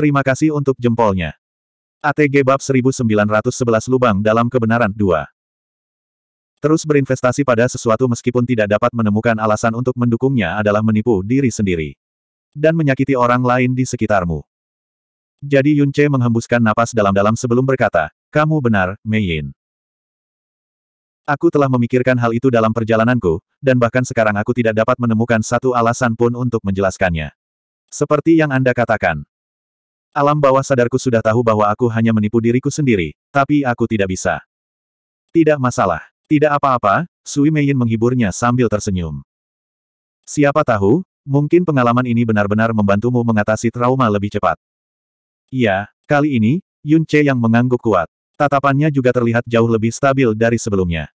Terima kasih untuk jempolnya. ATG Bab 1911 Lubang dalam Kebenaran 2 Terus berinvestasi pada sesuatu meskipun tidak dapat menemukan alasan untuk mendukungnya adalah menipu diri sendiri. Dan menyakiti orang lain di sekitarmu. Jadi Yunce menghembuskan napas dalam-dalam sebelum berkata, Kamu benar, Mei Yin. Aku telah memikirkan hal itu dalam perjalananku, dan bahkan sekarang aku tidak dapat menemukan satu alasan pun untuk menjelaskannya. Seperti yang Anda katakan, Alam bawah sadarku sudah tahu bahwa aku hanya menipu diriku sendiri, tapi aku tidak bisa. Tidak masalah. Tidak apa-apa, Sui Meiyin menghiburnya sambil tersenyum. Siapa tahu, mungkin pengalaman ini benar-benar membantumu mengatasi trauma lebih cepat. Iya, kali ini, Yun Che yang mengangguk kuat. Tatapannya juga terlihat jauh lebih stabil dari sebelumnya.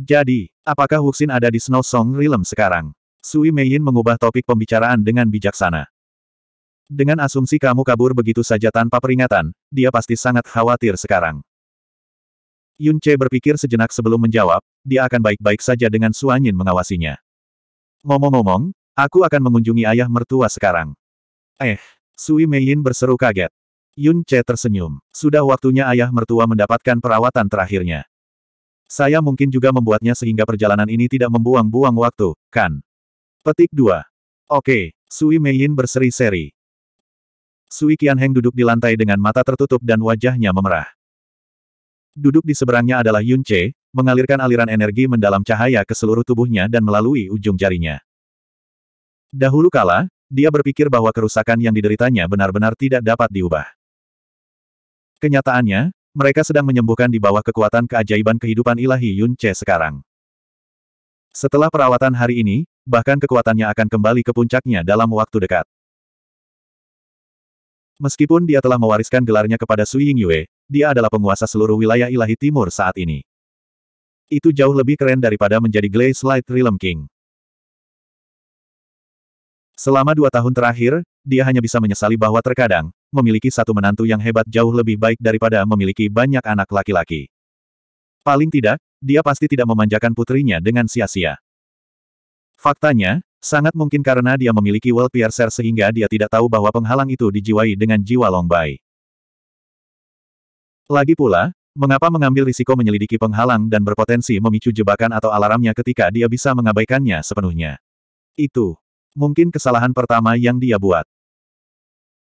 Jadi, apakah Huxin ada di Snow Song Realm sekarang? Sui Meiyin mengubah topik pembicaraan dengan bijaksana. Dengan asumsi kamu kabur begitu saja tanpa peringatan, dia pasti sangat khawatir sekarang. Yun Che berpikir sejenak sebelum menjawab, dia akan baik-baik saja dengan Suanyin mengawasinya. Ngomong-ngomong, aku akan mengunjungi ayah mertua sekarang. Eh, Sui Mei Yin berseru kaget. Yun Che tersenyum. Sudah waktunya ayah mertua mendapatkan perawatan terakhirnya. Saya mungkin juga membuatnya sehingga perjalanan ini tidak membuang-buang waktu, kan? Petik 2. Oke, Sui Mei Yin berseri-seri. Sui Qianheng duduk di lantai dengan mata tertutup dan wajahnya memerah. Duduk di seberangnya adalah Yun Che, mengalirkan aliran energi mendalam cahaya ke seluruh tubuhnya dan melalui ujung jarinya. Dahulu kala, dia berpikir bahwa kerusakan yang dideritanya benar-benar tidak dapat diubah. Kenyataannya, mereka sedang menyembuhkan di bawah kekuatan keajaiban kehidupan ilahi Yun Che sekarang. Setelah perawatan hari ini, bahkan kekuatannya akan kembali ke puncaknya dalam waktu dekat. Meskipun dia telah mewariskan gelarnya kepada Sui Yingyue, dia adalah penguasa seluruh wilayah ilahi timur saat ini. Itu jauh lebih keren daripada menjadi Glaze Light Realm King. Selama dua tahun terakhir, dia hanya bisa menyesali bahwa terkadang, memiliki satu menantu yang hebat jauh lebih baik daripada memiliki banyak anak laki-laki. Paling tidak, dia pasti tidak memanjakan putrinya dengan sia-sia. Faktanya, Sangat mungkin karena dia memiliki World Piercer sehingga dia tidak tahu bahwa penghalang itu dijiwai dengan jiwa Longbai. Lagi pula, mengapa mengambil risiko menyelidiki penghalang dan berpotensi memicu jebakan atau alarmnya ketika dia bisa mengabaikannya sepenuhnya? Itu mungkin kesalahan pertama yang dia buat.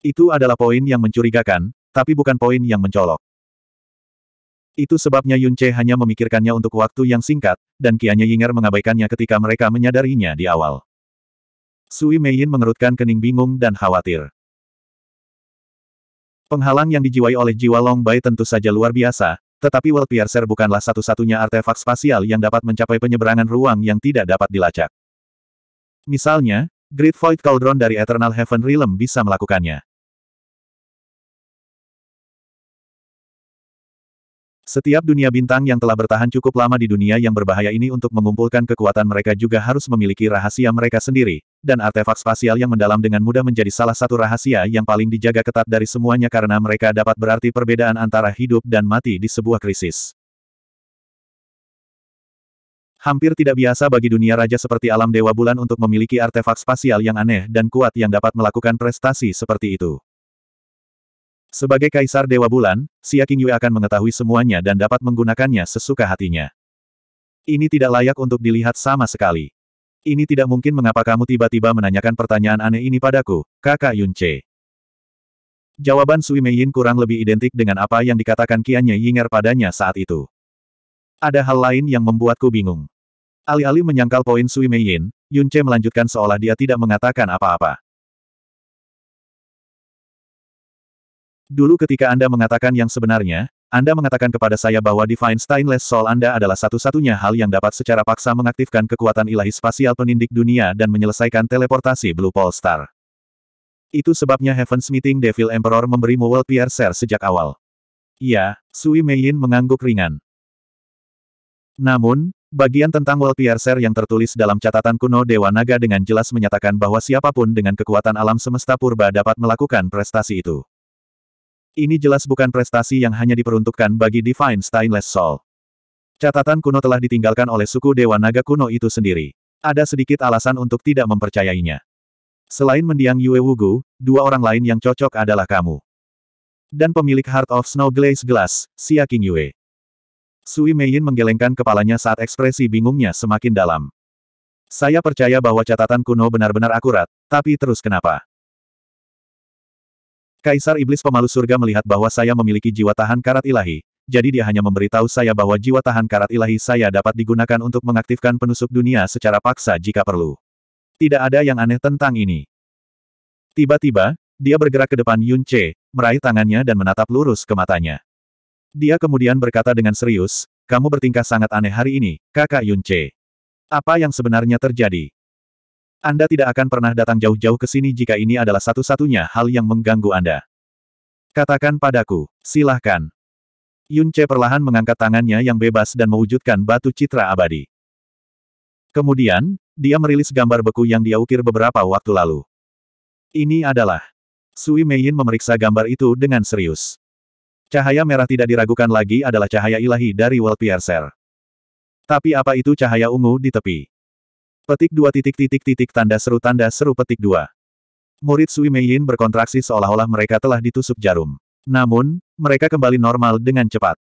Itu adalah poin yang mencurigakan, tapi bukan poin yang mencolok. Itu sebabnya Yun Che hanya memikirkannya untuk waktu yang singkat, dan Kianya Yinger mengabaikannya ketika mereka menyadarinya di awal. Sui Yin mengerutkan kening bingung dan khawatir. Penghalang yang dijiwai oleh jiwa Long Bai tentu saja luar biasa, tetapi World Piercer bukanlah satu-satunya artefak spasial yang dapat mencapai penyeberangan ruang yang tidak dapat dilacak. Misalnya, Great Void Cauldron dari Eternal Heaven Realm bisa melakukannya. Setiap dunia bintang yang telah bertahan cukup lama di dunia yang berbahaya ini untuk mengumpulkan kekuatan mereka juga harus memiliki rahasia mereka sendiri, dan artefak spasial yang mendalam dengan mudah menjadi salah satu rahasia yang paling dijaga ketat dari semuanya karena mereka dapat berarti perbedaan antara hidup dan mati di sebuah krisis. Hampir tidak biasa bagi dunia raja seperti alam Dewa Bulan untuk memiliki artefak spasial yang aneh dan kuat yang dapat melakukan prestasi seperti itu. Sebagai Kaisar Dewa Bulan, Xia Qingyue akan mengetahui semuanya dan dapat menggunakannya sesuka hatinya. Ini tidak layak untuk dilihat sama sekali. Ini tidak mungkin mengapa kamu tiba-tiba menanyakan pertanyaan aneh ini padaku, kakak Yunce. Jawaban Sui Mei Yin kurang lebih identik dengan apa yang dikatakan Qianye Yinger padanya saat itu. Ada hal lain yang membuatku bingung. Alih-alih menyangkal poin Sui Mei Yin, Yunce melanjutkan seolah dia tidak mengatakan apa-apa. Dulu ketika Anda mengatakan yang sebenarnya, Anda mengatakan kepada saya bahwa Divine Stainless Soul Anda adalah satu-satunya hal yang dapat secara paksa mengaktifkan kekuatan ilahi spasial penindik dunia dan menyelesaikan teleportasi Blue Pole Star. Itu sebabnya Heaven's Meeting Devil Emperor memberimu World Piercer sejak awal. Ya, Sui Meiyin mengangguk ringan. Namun, bagian tentang World Piercer yang tertulis dalam catatan kuno Dewa Naga dengan jelas menyatakan bahwa siapapun dengan kekuatan alam semesta purba dapat melakukan prestasi itu. Ini jelas bukan prestasi yang hanya diperuntukkan bagi Divine Stainless Soul. Catatan kuno telah ditinggalkan oleh suku Dewa Naga kuno itu sendiri. Ada sedikit alasan untuk tidak mempercayainya. Selain mendiang Yue Wugu, dua orang lain yang cocok adalah kamu. Dan pemilik Heart of Snow Glaze Glass, Xia King Yue. Sui Meiyin menggelengkan kepalanya saat ekspresi bingungnya semakin dalam. Saya percaya bahwa catatan kuno benar-benar akurat, tapi terus kenapa? Kaisar Iblis Pemalu Surga melihat bahwa saya memiliki jiwa tahan karat ilahi, jadi dia hanya memberitahu saya bahwa jiwa tahan karat ilahi saya dapat digunakan untuk mengaktifkan penusuk dunia secara paksa jika perlu. Tidak ada yang aneh tentang ini. Tiba-tiba, dia bergerak ke depan Yun Che, meraih tangannya dan menatap lurus ke matanya. Dia kemudian berkata dengan serius, kamu bertingkah sangat aneh hari ini, kakak Yun Che. Apa yang sebenarnya terjadi? Anda tidak akan pernah datang jauh-jauh ke sini jika ini adalah satu-satunya hal yang mengganggu Anda. Katakan padaku, silahkan. Yun Che perlahan mengangkat tangannya yang bebas dan mewujudkan batu citra abadi. Kemudian, dia merilis gambar beku yang dia ukir beberapa waktu lalu. Ini adalah. Sui Yin memeriksa gambar itu dengan serius. Cahaya merah tidak diragukan lagi adalah cahaya ilahi dari Walpiercer. Tapi apa itu cahaya ungu di tepi? Petik dua titik titik titik tanda seru tanda seru petik dua. Murid Sui Meiyin berkontraksi seolah-olah mereka telah ditusuk jarum. Namun, mereka kembali normal dengan cepat.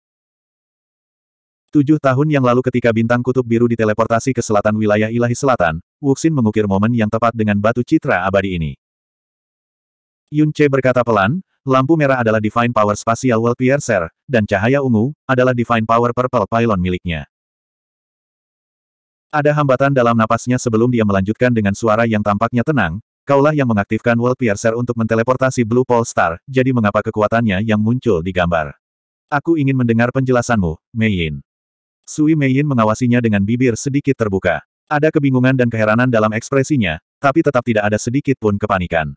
Tujuh tahun yang lalu ketika bintang kutub biru diteleportasi ke selatan wilayah ilahi selatan, Wuxin mengukir momen yang tepat dengan batu citra abadi ini. Yun Che berkata pelan, lampu merah adalah Divine Power Spasial World Piercer, dan cahaya ungu adalah Divine Power Purple Pylon miliknya. Ada hambatan dalam napasnya sebelum dia melanjutkan dengan suara yang tampaknya tenang, kaulah yang mengaktifkan World Piercer untuk menteleportasi Blue Pole Star, jadi mengapa kekuatannya yang muncul di gambar. Aku ingin mendengar penjelasanmu, Mei Yin. Sui Mei Yin mengawasinya dengan bibir sedikit terbuka. Ada kebingungan dan keheranan dalam ekspresinya, tapi tetap tidak ada sedikit pun kepanikan.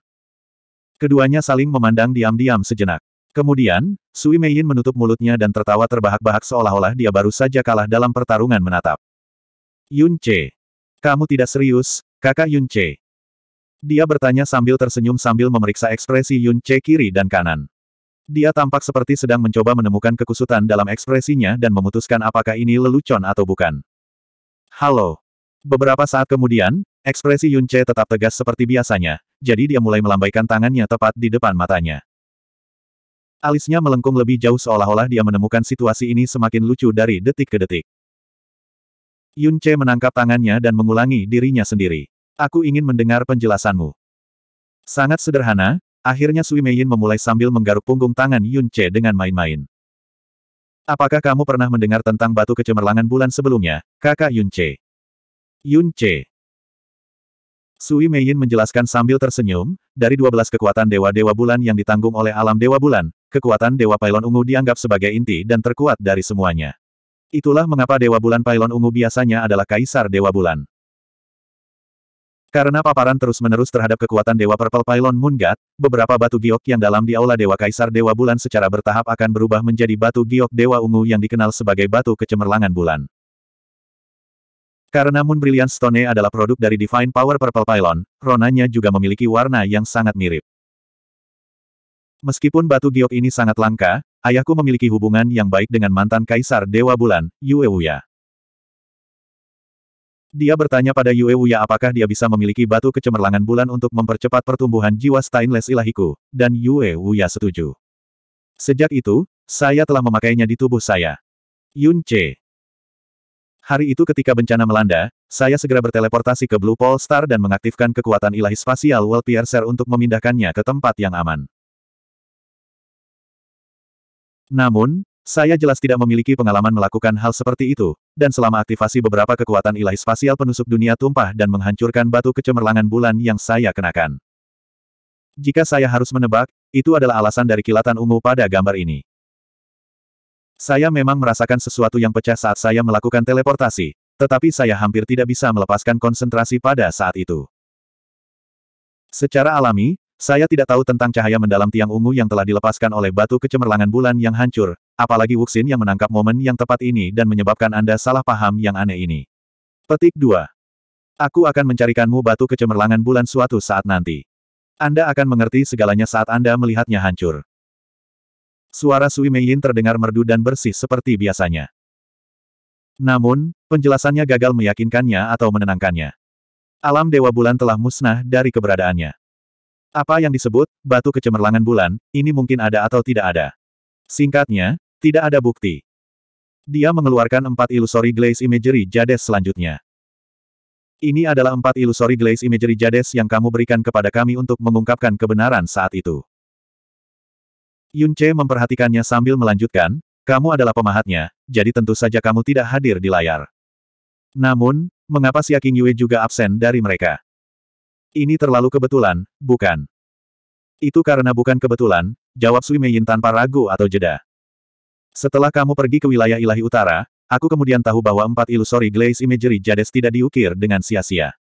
Keduanya saling memandang diam-diam sejenak. Kemudian, Sui Mei Yin menutup mulutnya dan tertawa terbahak-bahak seolah-olah dia baru saja kalah dalam pertarungan menatap. Yun Che. Kamu tidak serius, kakak Yun Che. Dia bertanya sambil tersenyum sambil memeriksa ekspresi Yun Che kiri dan kanan. Dia tampak seperti sedang mencoba menemukan kekusutan dalam ekspresinya dan memutuskan apakah ini lelucon atau bukan. Halo. Beberapa saat kemudian, ekspresi Yun Che tetap tegas seperti biasanya, jadi dia mulai melambaikan tangannya tepat di depan matanya. Alisnya melengkung lebih jauh seolah-olah dia menemukan situasi ini semakin lucu dari detik ke detik. Yun Che menangkap tangannya dan mengulangi dirinya sendiri. Aku ingin mendengar penjelasanmu. Sangat sederhana, akhirnya Sui Yin memulai sambil menggaruk punggung tangan Yun Che dengan main-main. Apakah kamu pernah mendengar tentang batu kecemerlangan bulan sebelumnya, kakak Yun Che? Yun Che. Sui Meiyin menjelaskan sambil tersenyum, dari 12 kekuatan dewa-dewa bulan yang ditanggung oleh alam dewa bulan, kekuatan dewa pailon ungu dianggap sebagai inti dan terkuat dari semuanya. Itulah mengapa Dewa Bulan Pylon Ungu biasanya adalah Kaisar Dewa Bulan. Karena paparan terus-menerus terhadap kekuatan Dewa Purple Pylon Moon beberapa batu giok yang dalam di aula Dewa Kaisar Dewa Bulan secara bertahap akan berubah menjadi batu giok Dewa Ungu yang dikenal sebagai batu kecemerlangan bulan. Karena Moon Brilliant Stone adalah produk dari Divine Power Purple Pylon, ronanya juga memiliki warna yang sangat mirip. Meskipun batu giok ini sangat langka, ayahku memiliki hubungan yang baik dengan mantan Kaisar Dewa Bulan, Yue Wuya. Dia bertanya pada Yue Wuya apakah dia bisa memiliki batu kecemerlangan bulan untuk mempercepat pertumbuhan jiwa stainless ilahiku, dan Yue Wuya setuju. Sejak itu, saya telah memakainya di tubuh saya. Yun Che. Hari itu ketika bencana melanda, saya segera berteleportasi ke Blue Pole Star dan mengaktifkan kekuatan ilahi spasial World Piercer untuk memindahkannya ke tempat yang aman. Namun, saya jelas tidak memiliki pengalaman melakukan hal seperti itu, dan selama aktivasi beberapa kekuatan ilahi spasial penusuk dunia tumpah dan menghancurkan batu kecemerlangan bulan yang saya kenakan. Jika saya harus menebak, itu adalah alasan dari kilatan ungu pada gambar ini. Saya memang merasakan sesuatu yang pecah saat saya melakukan teleportasi, tetapi saya hampir tidak bisa melepaskan konsentrasi pada saat itu. Secara alami, saya tidak tahu tentang cahaya mendalam tiang ungu yang telah dilepaskan oleh batu kecemerlangan bulan yang hancur, apalagi Wuxin yang menangkap momen yang tepat ini dan menyebabkan Anda salah paham yang aneh ini. Petik 2. Aku akan mencarikanmu batu kecemerlangan bulan suatu saat nanti. Anda akan mengerti segalanya saat Anda melihatnya hancur. Suara Sui Meiyin terdengar merdu dan bersih seperti biasanya. Namun, penjelasannya gagal meyakinkannya atau menenangkannya. Alam Dewa Bulan telah musnah dari keberadaannya. Apa yang disebut, batu kecemerlangan bulan, ini mungkin ada atau tidak ada. Singkatnya, tidak ada bukti. Dia mengeluarkan empat ilusori glaze imagery jades selanjutnya. Ini adalah empat ilusori glaze imagery jades yang kamu berikan kepada kami untuk mengungkapkan kebenaran saat itu. Yunche memperhatikannya sambil melanjutkan, kamu adalah pemahatnya, jadi tentu saja kamu tidak hadir di layar. Namun, mengapa Xia Yue juga absen dari mereka? Ini terlalu kebetulan, bukan? Itu karena bukan kebetulan, jawab Sui Meiyin tanpa ragu atau jeda. Setelah kamu pergi ke wilayah ilahi utara, aku kemudian tahu bahwa empat ilusori glaze imagery jades tidak diukir dengan sia-sia.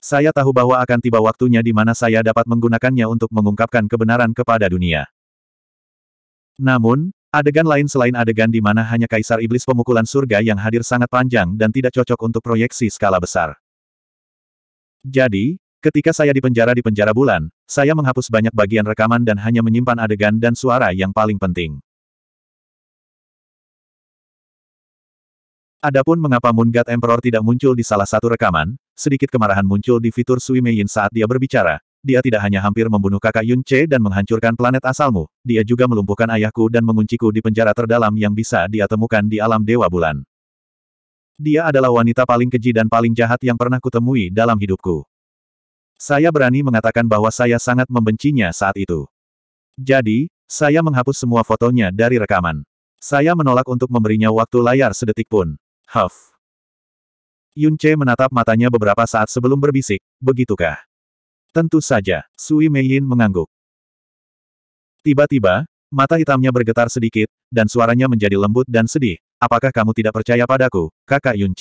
Saya tahu bahwa akan tiba waktunya di mana saya dapat menggunakannya untuk mengungkapkan kebenaran kepada dunia. Namun, adegan lain selain adegan di mana hanya Kaisar Iblis pemukulan surga yang hadir sangat panjang dan tidak cocok untuk proyeksi skala besar. Jadi, ketika saya dipenjara di penjara bulan, saya menghapus banyak bagian rekaman dan hanya menyimpan adegan dan suara yang paling penting. Adapun mengapa Moon God Emperor tidak muncul di salah satu rekaman, sedikit kemarahan muncul di fitur Sui Yin saat dia berbicara. Dia tidak hanya hampir membunuh kakak Yun Che dan menghancurkan planet asalmu, dia juga melumpuhkan ayahku dan mengunciku di penjara terdalam yang bisa dia temukan di alam Dewa Bulan. Dia adalah wanita paling keji dan paling jahat yang pernah kutemui dalam hidupku. Saya berani mengatakan bahwa saya sangat membencinya saat itu. Jadi, saya menghapus semua fotonya dari rekaman. Saya menolak untuk memberinya waktu layar sedetik pun. Huff. Yun Che menatap matanya beberapa saat sebelum berbisik, begitukah? Tentu saja, Sui Yin mengangguk. Tiba-tiba, mata hitamnya bergetar sedikit, dan suaranya menjadi lembut dan sedih, Apakah kamu tidak percaya padaku, kakak Yun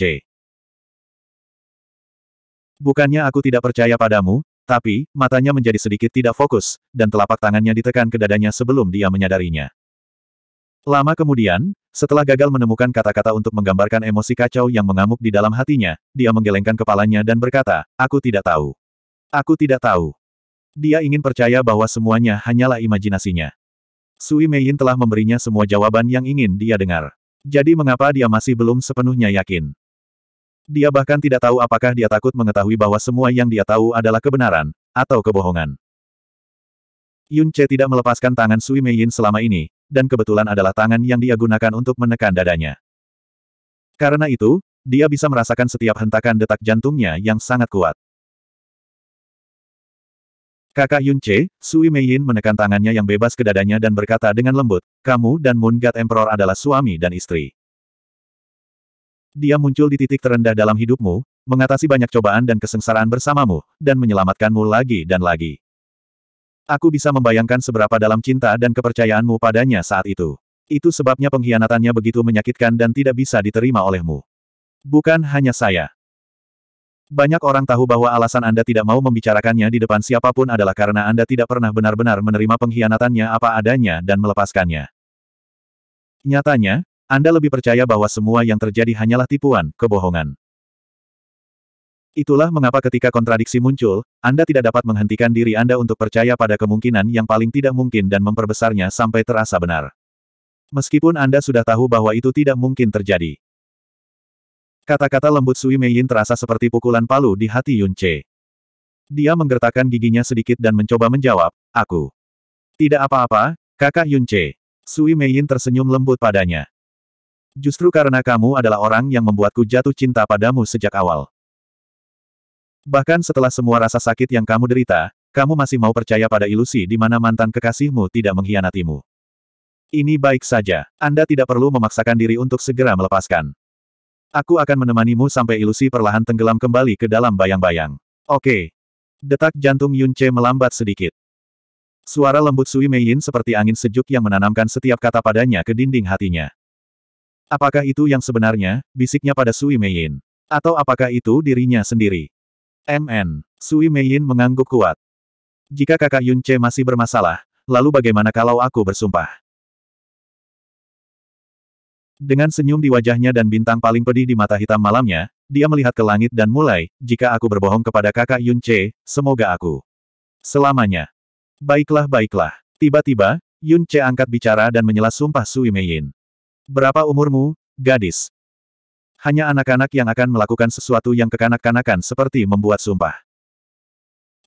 Bukannya aku tidak percaya padamu, tapi, matanya menjadi sedikit tidak fokus, dan telapak tangannya ditekan ke dadanya sebelum dia menyadarinya. Lama kemudian, setelah gagal menemukan kata-kata untuk menggambarkan emosi kacau yang mengamuk di dalam hatinya, dia menggelengkan kepalanya dan berkata, Aku tidak tahu. Aku tidak tahu. Dia ingin percaya bahwa semuanya hanyalah imajinasinya. Sui Yin telah memberinya semua jawaban yang ingin dia dengar. Jadi mengapa dia masih belum sepenuhnya yakin? Dia bahkan tidak tahu apakah dia takut mengetahui bahwa semua yang dia tahu adalah kebenaran, atau kebohongan. Yun Che tidak melepaskan tangan Sui Mei Yin selama ini, dan kebetulan adalah tangan yang dia gunakan untuk menekan dadanya. Karena itu, dia bisa merasakan setiap hentakan detak jantungnya yang sangat kuat. Kakak Yun Che, Sui Yin menekan tangannya yang bebas ke dadanya dan berkata dengan lembut, kamu dan Moon God Emperor adalah suami dan istri. Dia muncul di titik terendah dalam hidupmu, mengatasi banyak cobaan dan kesengsaraan bersamamu, dan menyelamatkanmu lagi dan lagi. Aku bisa membayangkan seberapa dalam cinta dan kepercayaanmu padanya saat itu. Itu sebabnya pengkhianatannya begitu menyakitkan dan tidak bisa diterima olehmu. Bukan hanya saya. Banyak orang tahu bahwa alasan Anda tidak mau membicarakannya di depan siapapun adalah karena Anda tidak pernah benar-benar menerima pengkhianatannya apa adanya dan melepaskannya. Nyatanya, Anda lebih percaya bahwa semua yang terjadi hanyalah tipuan, kebohongan. Itulah mengapa ketika kontradiksi muncul, Anda tidak dapat menghentikan diri Anda untuk percaya pada kemungkinan yang paling tidak mungkin dan memperbesarnya sampai terasa benar. Meskipun Anda sudah tahu bahwa itu tidak mungkin terjadi. Kata-kata lembut Sui Yin terasa seperti pukulan palu di hati Yun Che. Dia menggertakkan giginya sedikit dan mencoba menjawab, aku. Tidak apa-apa, kakak Yun Che. Sui Yin tersenyum lembut padanya. Justru karena kamu adalah orang yang membuatku jatuh cinta padamu sejak awal. Bahkan setelah semua rasa sakit yang kamu derita, kamu masih mau percaya pada ilusi di mana mantan kekasihmu tidak mengkhianatimu. Ini baik saja, Anda tidak perlu memaksakan diri untuk segera melepaskan. Aku akan menemanimu sampai ilusi perlahan tenggelam kembali ke dalam bayang-bayang. Oke. Detak jantung Yun Che melambat sedikit. Suara lembut Sui Mei Yin seperti angin sejuk yang menanamkan setiap kata padanya ke dinding hatinya. Apakah itu yang sebenarnya, bisiknya pada Sui Mei Yin. Atau apakah itu dirinya sendiri? MN. Sui Mei Yin mengangguk kuat. Jika kakak Yun Che masih bermasalah, lalu bagaimana kalau aku bersumpah? Dengan senyum di wajahnya dan bintang paling pedih di mata hitam malamnya, dia melihat ke langit dan mulai, jika aku berbohong kepada kakak Yun Che, semoga aku. Selamanya. Baiklah baiklah. Tiba-tiba, Yun Che angkat bicara dan menyela sumpah Sui Yin. Berapa umurmu, gadis? Hanya anak-anak yang akan melakukan sesuatu yang kekanak-kanakan seperti membuat sumpah.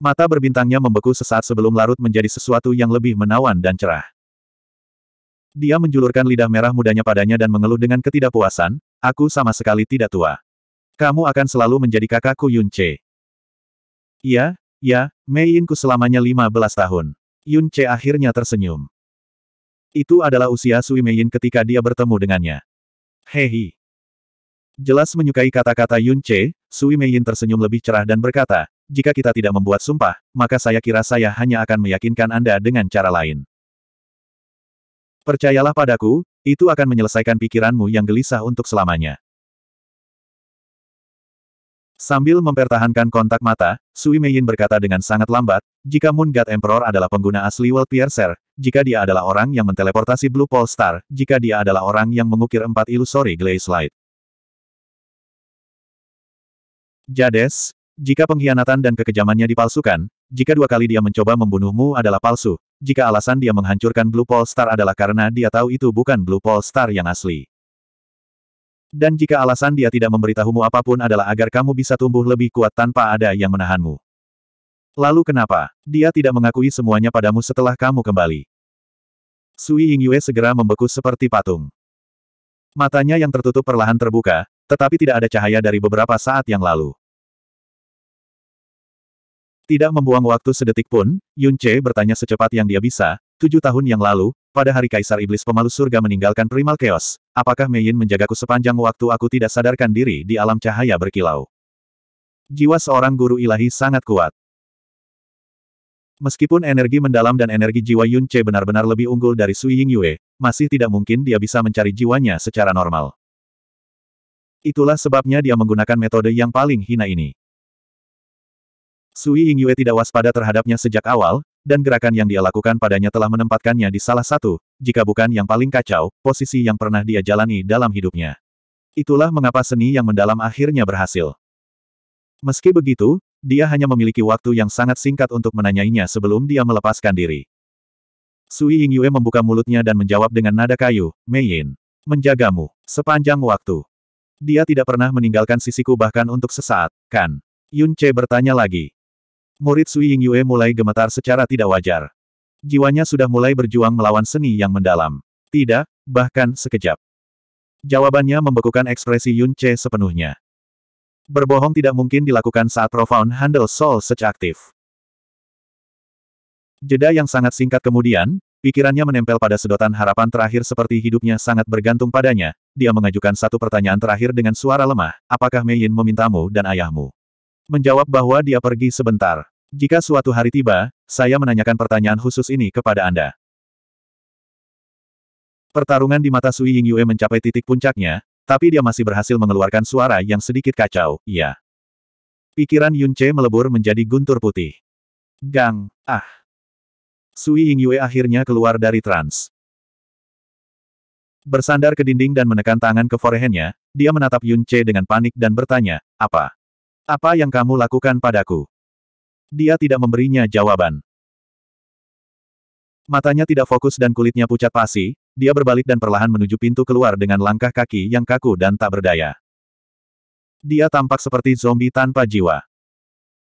Mata berbintangnya membeku sesaat sebelum larut menjadi sesuatu yang lebih menawan dan cerah. Dia menjulurkan lidah merah mudanya padanya dan mengeluh dengan ketidakpuasan, aku sama sekali tidak tua. Kamu akan selalu menjadi kakakku Yunce. Iya, ya, ya, Mei Yin ku selamanya 15 tahun. Yunce akhirnya tersenyum. Itu adalah usia Sui Mei Yin ketika dia bertemu dengannya. Hehi. Jelas menyukai kata-kata Yunce, Sui Mei Yin tersenyum lebih cerah dan berkata, jika kita tidak membuat sumpah, maka saya kira saya hanya akan meyakinkan Anda dengan cara lain. Percayalah padaku, itu akan menyelesaikan pikiranmu yang gelisah untuk selamanya. Sambil mempertahankan kontak mata, Sui Meiyin berkata dengan sangat lambat, jika Moon God Emperor adalah pengguna asli World Piercer, jika dia adalah orang yang menteleportasi Blue Pole Star, jika dia adalah orang yang mengukir empat ilusori Glaze Light. Jades, jika pengkhianatan dan kekejamannya dipalsukan, jika dua kali dia mencoba membunuhmu adalah palsu, jika alasan dia menghancurkan Blue Pole Star adalah karena dia tahu itu bukan Blue Pole Star yang asli. Dan jika alasan dia tidak memberitahumu apapun adalah agar kamu bisa tumbuh lebih kuat tanpa ada yang menahanmu. Lalu kenapa? Dia tidak mengakui semuanya padamu setelah kamu kembali. Sui Ying Yue segera membeku seperti patung. Matanya yang tertutup perlahan terbuka, tetapi tidak ada cahaya dari beberapa saat yang lalu. Tidak membuang waktu sedetik pun, Yun Che bertanya secepat yang dia bisa, tujuh tahun yang lalu, pada hari Kaisar Iblis Pemalu Surga meninggalkan Primal Chaos, apakah Mei Yin menjagaku sepanjang waktu aku tidak sadarkan diri di alam cahaya berkilau? Jiwa seorang guru ilahi sangat kuat. Meskipun energi mendalam dan energi jiwa Yun Che benar-benar lebih unggul dari Sui Ying Yue, masih tidak mungkin dia bisa mencari jiwanya secara normal. Itulah sebabnya dia menggunakan metode yang paling hina ini. Sui Ingyue tidak waspada terhadapnya sejak awal, dan gerakan yang dia lakukan padanya telah menempatkannya di salah satu, jika bukan yang paling kacau, posisi yang pernah dia jalani dalam hidupnya. Itulah mengapa seni yang mendalam akhirnya berhasil. Meski begitu, dia hanya memiliki waktu yang sangat singkat untuk menanyainya sebelum dia melepaskan diri. Sui Ingyue membuka mulutnya dan menjawab dengan nada kayu, Mei Yin. Menjagamu, sepanjang waktu. Dia tidak pernah meninggalkan sisiku bahkan untuk sesaat, kan? Yun Che bertanya lagi. Murid Sui Ying Yue mulai gemetar secara tidak wajar. Jiwanya sudah mulai berjuang melawan seni yang mendalam. Tidak, bahkan sekejap. Jawabannya membekukan ekspresi Yun Che sepenuhnya. Berbohong tidak mungkin dilakukan saat Profound Handle Soul secara aktif. Jeda yang sangat singkat kemudian, pikirannya menempel pada sedotan harapan terakhir seperti hidupnya sangat bergantung padanya, dia mengajukan satu pertanyaan terakhir dengan suara lemah, apakah Mei Yin memintamu dan ayahmu? Menjawab bahwa dia pergi sebentar. Jika suatu hari tiba, saya menanyakan pertanyaan khusus ini kepada Anda. Pertarungan di mata Sui Ying Yue mencapai titik puncaknya, tapi dia masih berhasil mengeluarkan suara yang sedikit kacau, iya. Pikiran Yun Che melebur menjadi guntur putih. Gang, ah. Sui Ying Yue akhirnya keluar dari trans. Bersandar ke dinding dan menekan tangan ke forehandnya, dia menatap Yun Che dengan panik dan bertanya, apa? Apa yang kamu lakukan padaku? Dia tidak memberinya jawaban. Matanya tidak fokus dan kulitnya pucat pasi, dia berbalik dan perlahan menuju pintu keluar dengan langkah kaki yang kaku dan tak berdaya. Dia tampak seperti zombie tanpa jiwa.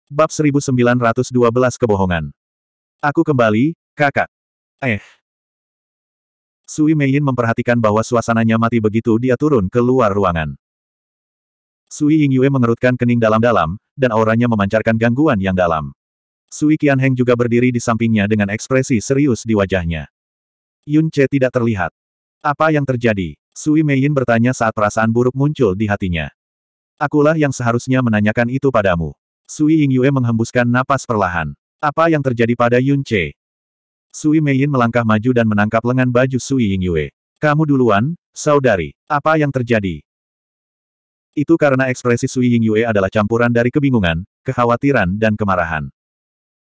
Bab 1912 Kebohongan Aku kembali, kakak. Eh. Sui Meiyin memperhatikan bahwa suasananya mati begitu dia turun ke luar ruangan. Sui Ying Yue mengerutkan kening dalam-dalam, dan auranya memancarkan gangguan yang dalam. Sui Qianheng juga berdiri di sampingnya dengan ekspresi serius di wajahnya. Yun Che tidak terlihat. Apa yang terjadi? Sui Yin bertanya saat perasaan buruk muncul di hatinya. Akulah yang seharusnya menanyakan itu padamu. Sui Ying Yue menghembuskan napas perlahan. Apa yang terjadi pada Yun Che? Sui Yin melangkah maju dan menangkap lengan baju Sui Ying Yue. Kamu duluan, saudari. Apa yang terjadi? Itu karena ekspresi Sui Ying Yue adalah campuran dari kebingungan, kekhawatiran dan kemarahan.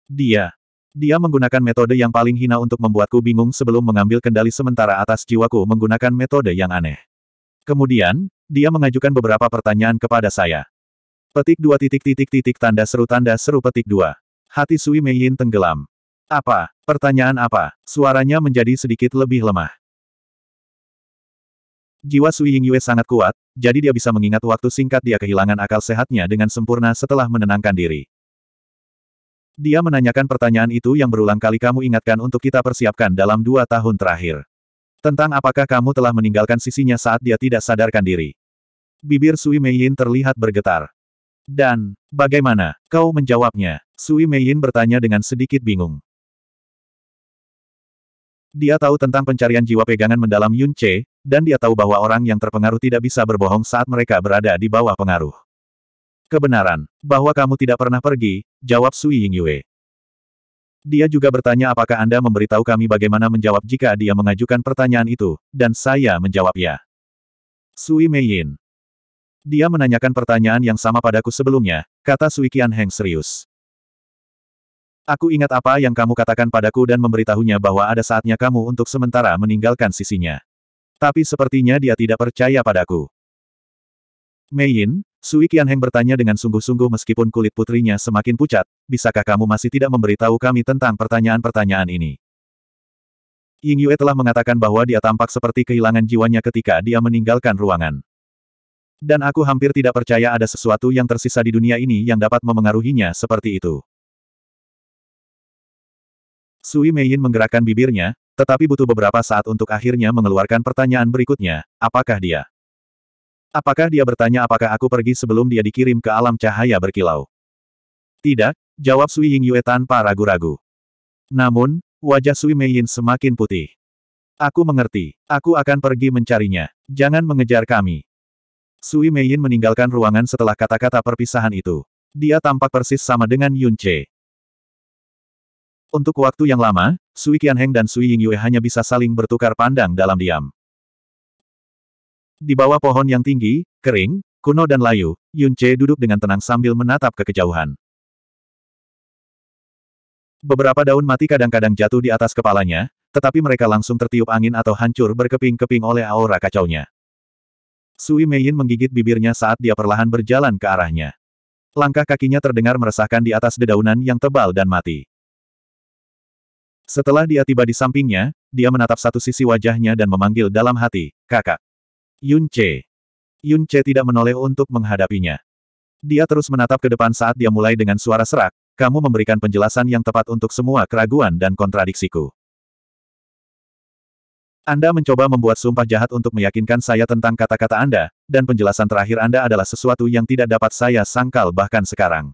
Dia. Dia menggunakan metode yang paling hina untuk membuatku bingung sebelum mengambil kendali sementara atas jiwaku menggunakan metode yang aneh. Kemudian, dia mengajukan beberapa pertanyaan kepada saya. Petik dua titik titik titik tanda seru tanda seru petik dua. Hati Sui Meiyin tenggelam. Apa? Pertanyaan apa? Suaranya menjadi sedikit lebih lemah. Jiwa Sui Ying Yue sangat kuat, jadi dia bisa mengingat waktu singkat dia kehilangan akal sehatnya dengan sempurna setelah menenangkan diri. Dia menanyakan pertanyaan itu yang berulang kali kamu ingatkan untuk kita persiapkan dalam dua tahun terakhir. Tentang apakah kamu telah meninggalkan sisinya saat dia tidak sadarkan diri. Bibir Sui Yin terlihat bergetar. Dan, bagaimana, kau menjawabnya? Sui Yin bertanya dengan sedikit bingung. Dia tahu tentang pencarian jiwa pegangan mendalam Yun Che, dan dia tahu bahwa orang yang terpengaruh tidak bisa berbohong saat mereka berada di bawah pengaruh. Kebenaran, bahwa kamu tidak pernah pergi, jawab Sui Yingyue. Dia juga bertanya apakah Anda memberitahu kami bagaimana menjawab jika dia mengajukan pertanyaan itu, dan saya menjawab ya. Sui Yin. Dia menanyakan pertanyaan yang sama padaku sebelumnya, kata Sui Qian Heng serius. Aku ingat apa yang kamu katakan padaku dan memberitahunya bahwa ada saatnya kamu untuk sementara meninggalkan sisinya. Tapi sepertinya dia tidak percaya padaku. Mei Yin, Sui Qianheng bertanya dengan sungguh-sungguh meskipun kulit putrinya semakin pucat, bisakah kamu masih tidak memberitahu kami tentang pertanyaan-pertanyaan ini? Ying Yue telah mengatakan bahwa dia tampak seperti kehilangan jiwanya ketika dia meninggalkan ruangan. Dan aku hampir tidak percaya ada sesuatu yang tersisa di dunia ini yang dapat memengaruhinya seperti itu. Sui Yin menggerakkan bibirnya, tetapi butuh beberapa saat untuk akhirnya mengeluarkan pertanyaan berikutnya, apakah dia? Apakah dia bertanya apakah aku pergi sebelum dia dikirim ke alam cahaya berkilau? Tidak, jawab Sui Ying Yue tanpa ragu-ragu. Namun, wajah Sui Mei Yin semakin putih. Aku mengerti, aku akan pergi mencarinya. Jangan mengejar kami. Sui Mei Yin meninggalkan ruangan setelah kata-kata perpisahan itu. Dia tampak persis sama dengan Yun Che. Untuk waktu yang lama, Sui Qianheng dan Sui Yingyue eh hanya bisa saling bertukar pandang dalam diam. Di bawah pohon yang tinggi, kering, kuno dan layu, Yun Che duduk dengan tenang sambil menatap ke kejauhan. Beberapa daun mati kadang-kadang jatuh di atas kepalanya, tetapi mereka langsung tertiup angin atau hancur berkeping-keping oleh aura kacaunya. Sui Meiyin menggigit bibirnya saat dia perlahan berjalan ke arahnya. Langkah kakinya terdengar meresahkan di atas dedaunan yang tebal dan mati. Setelah dia tiba di sampingnya, dia menatap satu sisi wajahnya dan memanggil dalam hati, kakak. Yun Che. Yun Che tidak menoleh untuk menghadapinya. Dia terus menatap ke depan saat dia mulai dengan suara serak, kamu memberikan penjelasan yang tepat untuk semua keraguan dan kontradiksiku. Anda mencoba membuat sumpah jahat untuk meyakinkan saya tentang kata-kata Anda, dan penjelasan terakhir Anda adalah sesuatu yang tidak dapat saya sangkal bahkan sekarang.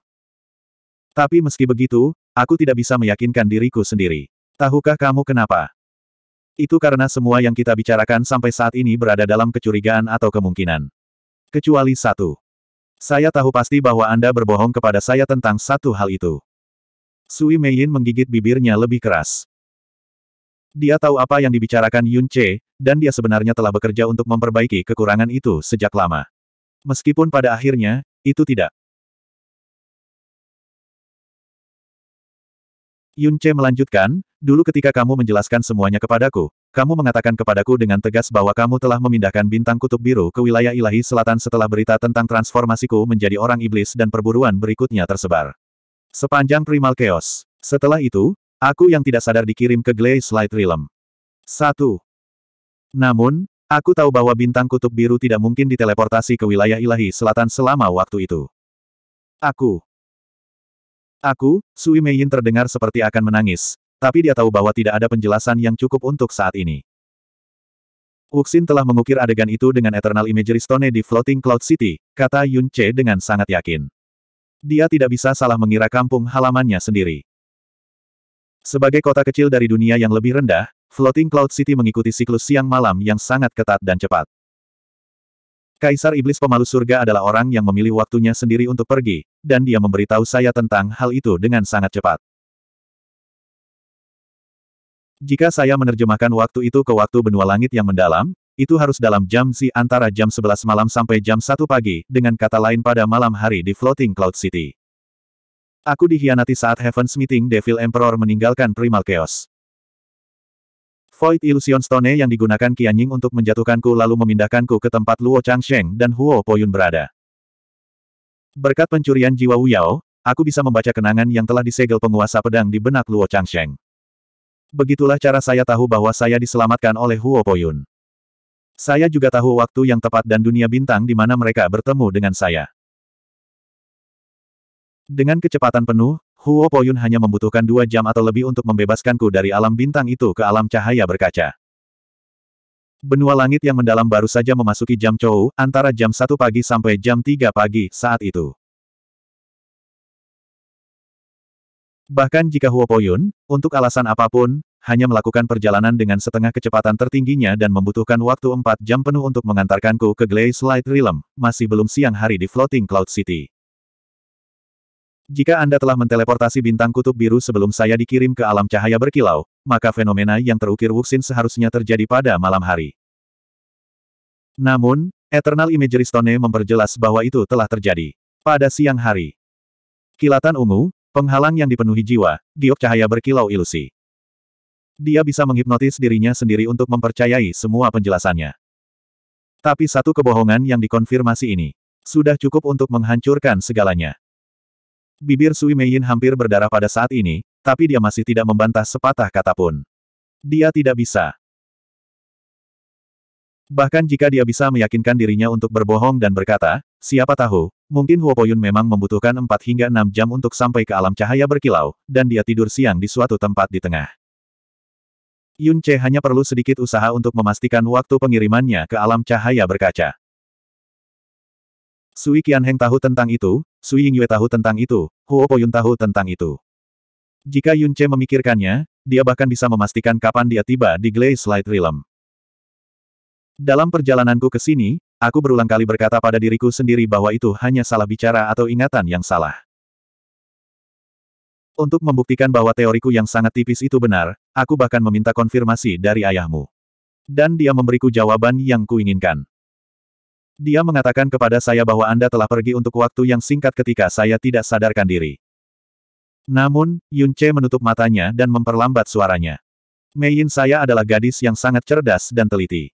Tapi meski begitu, aku tidak bisa meyakinkan diriku sendiri. Tahukah kamu kenapa? Itu karena semua yang kita bicarakan sampai saat ini berada dalam kecurigaan atau kemungkinan. Kecuali satu. Saya tahu pasti bahwa Anda berbohong kepada saya tentang satu hal itu. Sui Yin menggigit bibirnya lebih keras. Dia tahu apa yang dibicarakan Yun Che, dan dia sebenarnya telah bekerja untuk memperbaiki kekurangan itu sejak lama. Meskipun pada akhirnya, itu tidak. Yun Che melanjutkan, Dulu ketika kamu menjelaskan semuanya kepadaku, kamu mengatakan kepadaku dengan tegas bahwa kamu telah memindahkan bintang kutub biru ke wilayah ilahi selatan setelah berita tentang transformasiku menjadi orang iblis dan perburuan berikutnya tersebar. Sepanjang primal chaos. Setelah itu, aku yang tidak sadar dikirim ke Glaze Light Realm. 1. Namun, aku tahu bahwa bintang kutub biru tidak mungkin diteleportasi ke wilayah ilahi selatan selama waktu itu. Aku. Aku, Sui Meiyin terdengar seperti akan menangis, tapi dia tahu bahwa tidak ada penjelasan yang cukup untuk saat ini. Wuxin telah mengukir adegan itu dengan Eternal Imagery Stone di Floating Cloud City, kata Yun Che dengan sangat yakin. Dia tidak bisa salah mengira kampung halamannya sendiri. Sebagai kota kecil dari dunia yang lebih rendah, Floating Cloud City mengikuti siklus siang malam yang sangat ketat dan cepat. Kaisar Iblis Pemalu Surga adalah orang yang memilih waktunya sendiri untuk pergi, dan dia memberitahu saya tentang hal itu dengan sangat cepat. Jika saya menerjemahkan waktu itu ke waktu benua langit yang mendalam, itu harus dalam jam si antara jam 11 malam sampai jam 1 pagi, dengan kata lain pada malam hari di Floating Cloud City. Aku dihianati saat Heaven's Meeting Devil Emperor meninggalkan Primal Chaos. Void Illusion Stone yang digunakan Qianying untuk menjatuhkanku lalu memindahkanku ke tempat Luo Changsheng dan Huo Poyun berada. Berkat pencurian jiwa Wu Yao, aku bisa membaca kenangan yang telah disegel penguasa pedang di benak Luo Changsheng. Begitulah cara saya tahu bahwa saya diselamatkan oleh Huo Poyun. Saya juga tahu waktu yang tepat dan dunia bintang di mana mereka bertemu dengan saya. Dengan kecepatan penuh, Huo Poyun hanya membutuhkan dua jam atau lebih untuk membebaskanku dari alam bintang itu ke alam cahaya berkaca. Benua langit yang mendalam baru saja memasuki jam Chou, antara jam 1 pagi sampai jam 3 pagi saat itu. Bahkan jika Huo Poyun, untuk alasan apapun, hanya melakukan perjalanan dengan setengah kecepatan tertingginya dan membutuhkan waktu empat jam penuh untuk mengantarkanku ke Glaze Light Realm, masih belum siang hari di Floating Cloud City. Jika Anda telah menteleportasi bintang kutub biru sebelum saya dikirim ke alam cahaya berkilau, maka fenomena yang terukir Wuxin seharusnya terjadi pada malam hari. Namun, Eternal Imagery Stone memperjelas bahwa itu telah terjadi. Pada siang hari, kilatan ungu, Penghalang yang dipenuhi jiwa, giok cahaya berkilau ilusi. Dia bisa menghipnotis dirinya sendiri untuk mempercayai semua penjelasannya. Tapi satu kebohongan yang dikonfirmasi ini, sudah cukup untuk menghancurkan segalanya. Bibir Sui Meiyin hampir berdarah pada saat ini, tapi dia masih tidak membantah sepatah kata pun. Dia tidak bisa. Bahkan jika dia bisa meyakinkan dirinya untuk berbohong dan berkata, siapa tahu, Mungkin Huo Huopoyun memang membutuhkan 4 hingga 6 jam untuk sampai ke alam cahaya berkilau, dan dia tidur siang di suatu tempat di tengah. Yun Che hanya perlu sedikit usaha untuk memastikan waktu pengirimannya ke alam cahaya berkaca. Sui Qianheng tahu tentang itu, Sui Yingyue tahu tentang itu, Huo Poyun tahu tentang itu. Jika Yun Che memikirkannya, dia bahkan bisa memastikan kapan dia tiba di Glaze Light Realm. Dalam perjalananku ke sini, Aku berulang kali berkata pada diriku sendiri bahwa itu hanya salah bicara atau ingatan yang salah. Untuk membuktikan bahwa teoriku yang sangat tipis itu benar, aku bahkan meminta konfirmasi dari ayahmu. Dan dia memberiku jawaban yang kuinginkan. Dia mengatakan kepada saya bahwa Anda telah pergi untuk waktu yang singkat ketika saya tidak sadarkan diri. Namun, Yun Che menutup matanya dan memperlambat suaranya. Mei Yin saya adalah gadis yang sangat cerdas dan teliti.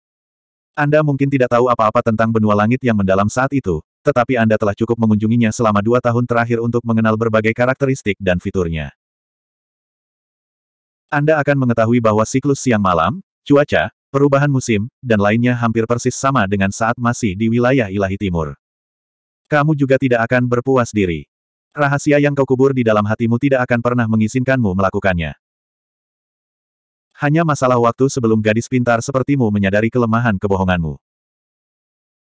Anda mungkin tidak tahu apa-apa tentang benua langit yang mendalam saat itu, tetapi Anda telah cukup mengunjunginya selama dua tahun terakhir untuk mengenal berbagai karakteristik dan fiturnya. Anda akan mengetahui bahwa siklus siang malam, cuaca, perubahan musim, dan lainnya hampir persis sama dengan saat masih di wilayah ilahi timur. Kamu juga tidak akan berpuas diri. Rahasia yang kau kubur di dalam hatimu tidak akan pernah mengizinkanmu melakukannya. Hanya masalah waktu sebelum gadis pintar sepertimu menyadari kelemahan kebohonganmu.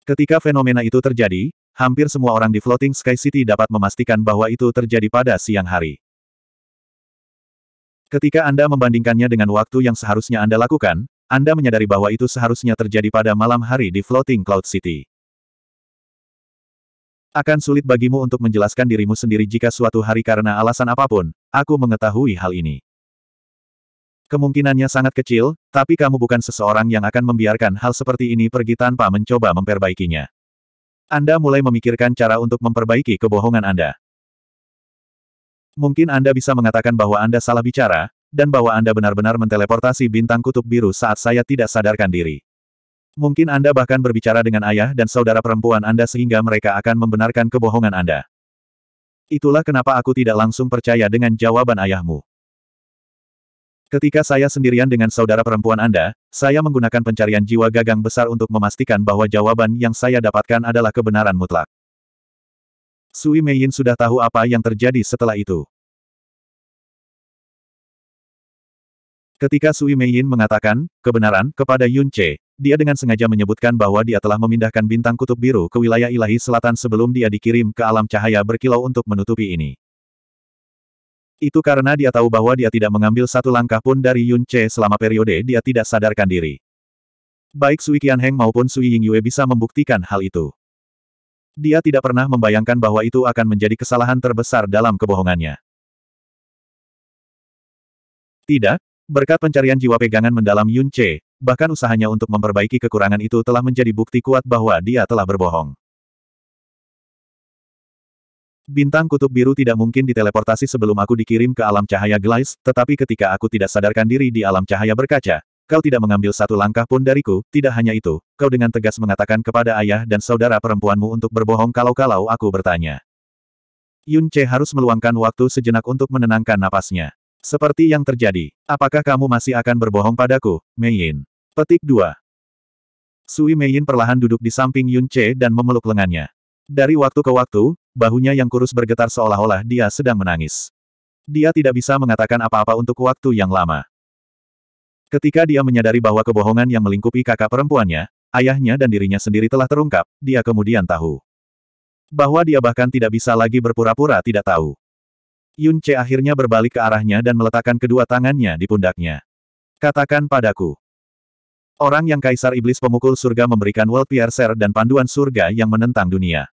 Ketika fenomena itu terjadi, hampir semua orang di Floating Sky City dapat memastikan bahwa itu terjadi pada siang hari. Ketika Anda membandingkannya dengan waktu yang seharusnya Anda lakukan, Anda menyadari bahwa itu seharusnya terjadi pada malam hari di Floating Cloud City. Akan sulit bagimu untuk menjelaskan dirimu sendiri jika suatu hari karena alasan apapun, aku mengetahui hal ini. Kemungkinannya sangat kecil, tapi kamu bukan seseorang yang akan membiarkan hal seperti ini pergi tanpa mencoba memperbaikinya. Anda mulai memikirkan cara untuk memperbaiki kebohongan Anda. Mungkin Anda bisa mengatakan bahwa Anda salah bicara, dan bahwa Anda benar-benar menteleportasi bintang kutub biru saat saya tidak sadarkan diri. Mungkin Anda bahkan berbicara dengan ayah dan saudara perempuan Anda sehingga mereka akan membenarkan kebohongan Anda. Itulah kenapa aku tidak langsung percaya dengan jawaban ayahmu. Ketika saya sendirian dengan saudara perempuan Anda, saya menggunakan pencarian jiwa gagang besar untuk memastikan bahwa jawaban yang saya dapatkan adalah kebenaran mutlak. Sui Yin sudah tahu apa yang terjadi setelah itu. Ketika Sui Yin mengatakan, kebenaran, kepada Yun Che, dia dengan sengaja menyebutkan bahwa dia telah memindahkan bintang kutub biru ke wilayah ilahi selatan sebelum dia dikirim ke alam cahaya berkilau untuk menutupi ini. Itu karena dia tahu bahwa dia tidak mengambil satu langkah pun dari Yun Che selama periode dia tidak sadarkan diri. Baik Sui Qianheng maupun Sui Ying Yue bisa membuktikan hal itu. Dia tidak pernah membayangkan bahwa itu akan menjadi kesalahan terbesar dalam kebohongannya. Tidak, berkat pencarian jiwa pegangan mendalam Yun Che, bahkan usahanya untuk memperbaiki kekurangan itu telah menjadi bukti kuat bahwa dia telah berbohong. Bintang kutub biru tidak mungkin diteleportasi sebelum aku dikirim ke alam cahaya Glace, tetapi ketika aku tidak sadarkan diri di alam cahaya berkaca, kau tidak mengambil satu langkah pun dariku, tidak hanya itu, kau dengan tegas mengatakan kepada ayah dan saudara perempuanmu untuk berbohong kalau-kalau aku bertanya. Yun Che harus meluangkan waktu sejenak untuk menenangkan napasnya. Seperti yang terjadi, apakah kamu masih akan berbohong padaku, Mei Yin? Petik 2. Sui Mei Yin perlahan duduk di samping Yun Che dan memeluk lengannya. Dari waktu ke waktu, bahunya yang kurus bergetar seolah-olah dia sedang menangis. Dia tidak bisa mengatakan apa-apa untuk waktu yang lama. Ketika dia menyadari bahwa kebohongan yang melingkupi kakak perempuannya, ayahnya dan dirinya sendiri telah terungkap, dia kemudian tahu. Bahwa dia bahkan tidak bisa lagi berpura-pura tidak tahu. Yun Che akhirnya berbalik ke arahnya dan meletakkan kedua tangannya di pundaknya. Katakan padaku. Orang yang kaisar iblis pemukul surga memberikan world piercer dan panduan surga yang menentang dunia.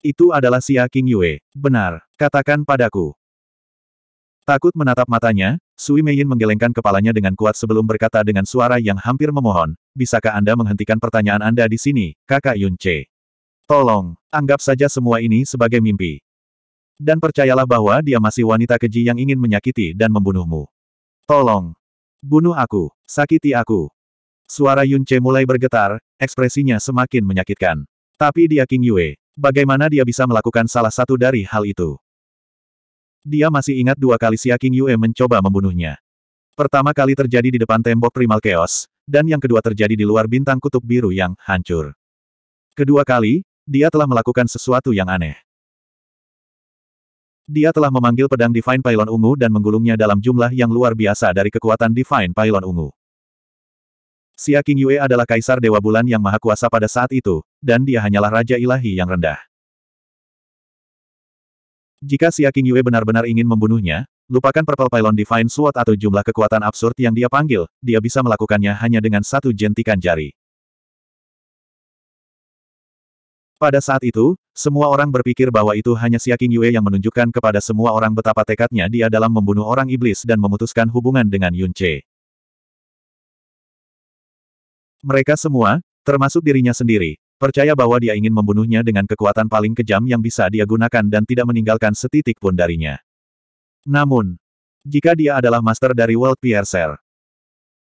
Itu adalah Xia King Yue. Benar, katakan padaku. Takut menatap matanya, Sui Meiyin menggelengkan kepalanya dengan kuat sebelum berkata dengan suara yang hampir memohon, bisakah Anda menghentikan pertanyaan Anda di sini, kakak Yun Che? Tolong, anggap saja semua ini sebagai mimpi. Dan percayalah bahwa dia masih wanita keji yang ingin menyakiti dan membunuhmu. Tolong, bunuh aku, sakiti aku. Suara Yun Che mulai bergetar, ekspresinya semakin menyakitkan. Tapi dia King Yue, Bagaimana dia bisa melakukan salah satu dari hal itu? Dia masih ingat dua kali Xia King Yue mencoba membunuhnya. Pertama kali terjadi di depan tembok primal chaos, dan yang kedua terjadi di luar bintang kutub biru yang hancur. Kedua kali, dia telah melakukan sesuatu yang aneh. Dia telah memanggil pedang Divine Pylon Ungu dan menggulungnya dalam jumlah yang luar biasa dari kekuatan Divine Pylon Ungu. Xia King Yue adalah kaisar Dewa Bulan yang maha kuasa pada saat itu, dan dia hanyalah Raja Ilahi yang rendah. Jika Xia King Yue benar-benar ingin membunuhnya, lupakan Purple Pylon Divine Sword atau jumlah kekuatan absurd yang dia panggil, dia bisa melakukannya hanya dengan satu jentikan jari. Pada saat itu, semua orang berpikir bahwa itu hanya Xia King Yue yang menunjukkan kepada semua orang betapa tekadnya dia dalam membunuh orang iblis dan memutuskan hubungan dengan Yun Che. Mereka semua, termasuk dirinya sendiri, percaya bahwa dia ingin membunuhnya dengan kekuatan paling kejam yang bisa dia gunakan dan tidak meninggalkan setitik pun darinya. Namun, jika dia adalah master dari World Piercer,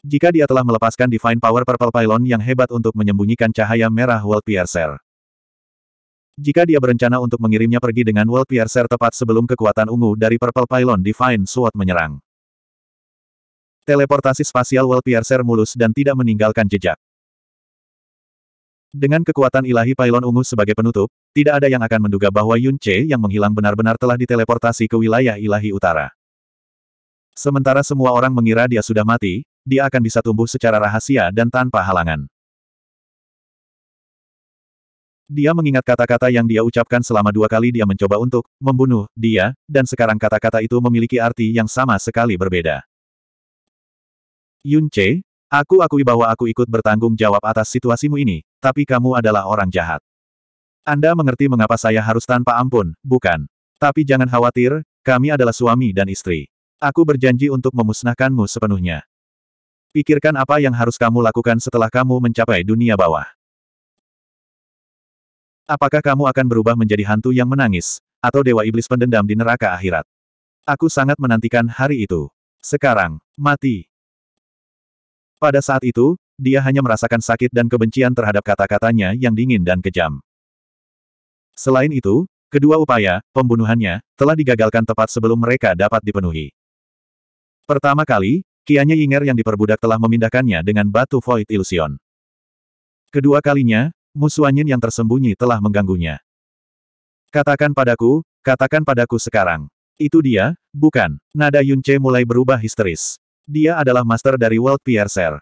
jika dia telah melepaskan Divine Power Purple Pylon yang hebat untuk menyembunyikan cahaya merah World Piercer, jika dia berencana untuk mengirimnya pergi dengan World Piercer tepat sebelum kekuatan ungu dari Purple Pylon Divine Sword menyerang, Teleportasi spasial Piercer mulus dan tidak meninggalkan jejak. Dengan kekuatan ilahi pylon ungu sebagai penutup, tidak ada yang akan menduga bahwa Yun Che yang menghilang benar-benar telah diteleportasi ke wilayah ilahi utara. Sementara semua orang mengira dia sudah mati, dia akan bisa tumbuh secara rahasia dan tanpa halangan. Dia mengingat kata-kata yang dia ucapkan selama dua kali dia mencoba untuk membunuh dia, dan sekarang kata-kata itu memiliki arti yang sama sekali berbeda. Yun Che, aku akui bahwa aku ikut bertanggung jawab atas situasimu ini, tapi kamu adalah orang jahat. Anda mengerti mengapa saya harus tanpa ampun, bukan? Tapi jangan khawatir, kami adalah suami dan istri. Aku berjanji untuk memusnahkanmu sepenuhnya. Pikirkan apa yang harus kamu lakukan setelah kamu mencapai dunia bawah. Apakah kamu akan berubah menjadi hantu yang menangis, atau dewa iblis pendendam di neraka akhirat? Aku sangat menantikan hari itu. Sekarang, mati. Pada saat itu, dia hanya merasakan sakit dan kebencian terhadap kata-katanya yang dingin dan kejam. Selain itu, kedua upaya, pembunuhannya, telah digagalkan tepat sebelum mereka dapat dipenuhi. Pertama kali, Kianya Yinger yang diperbudak telah memindahkannya dengan batu Void Illusion. Kedua kalinya, musuh angin yang tersembunyi telah mengganggunya. Katakan padaku, katakan padaku sekarang. Itu dia, bukan. Nada Yunce mulai berubah histeris. Dia adalah master dari World Piercer.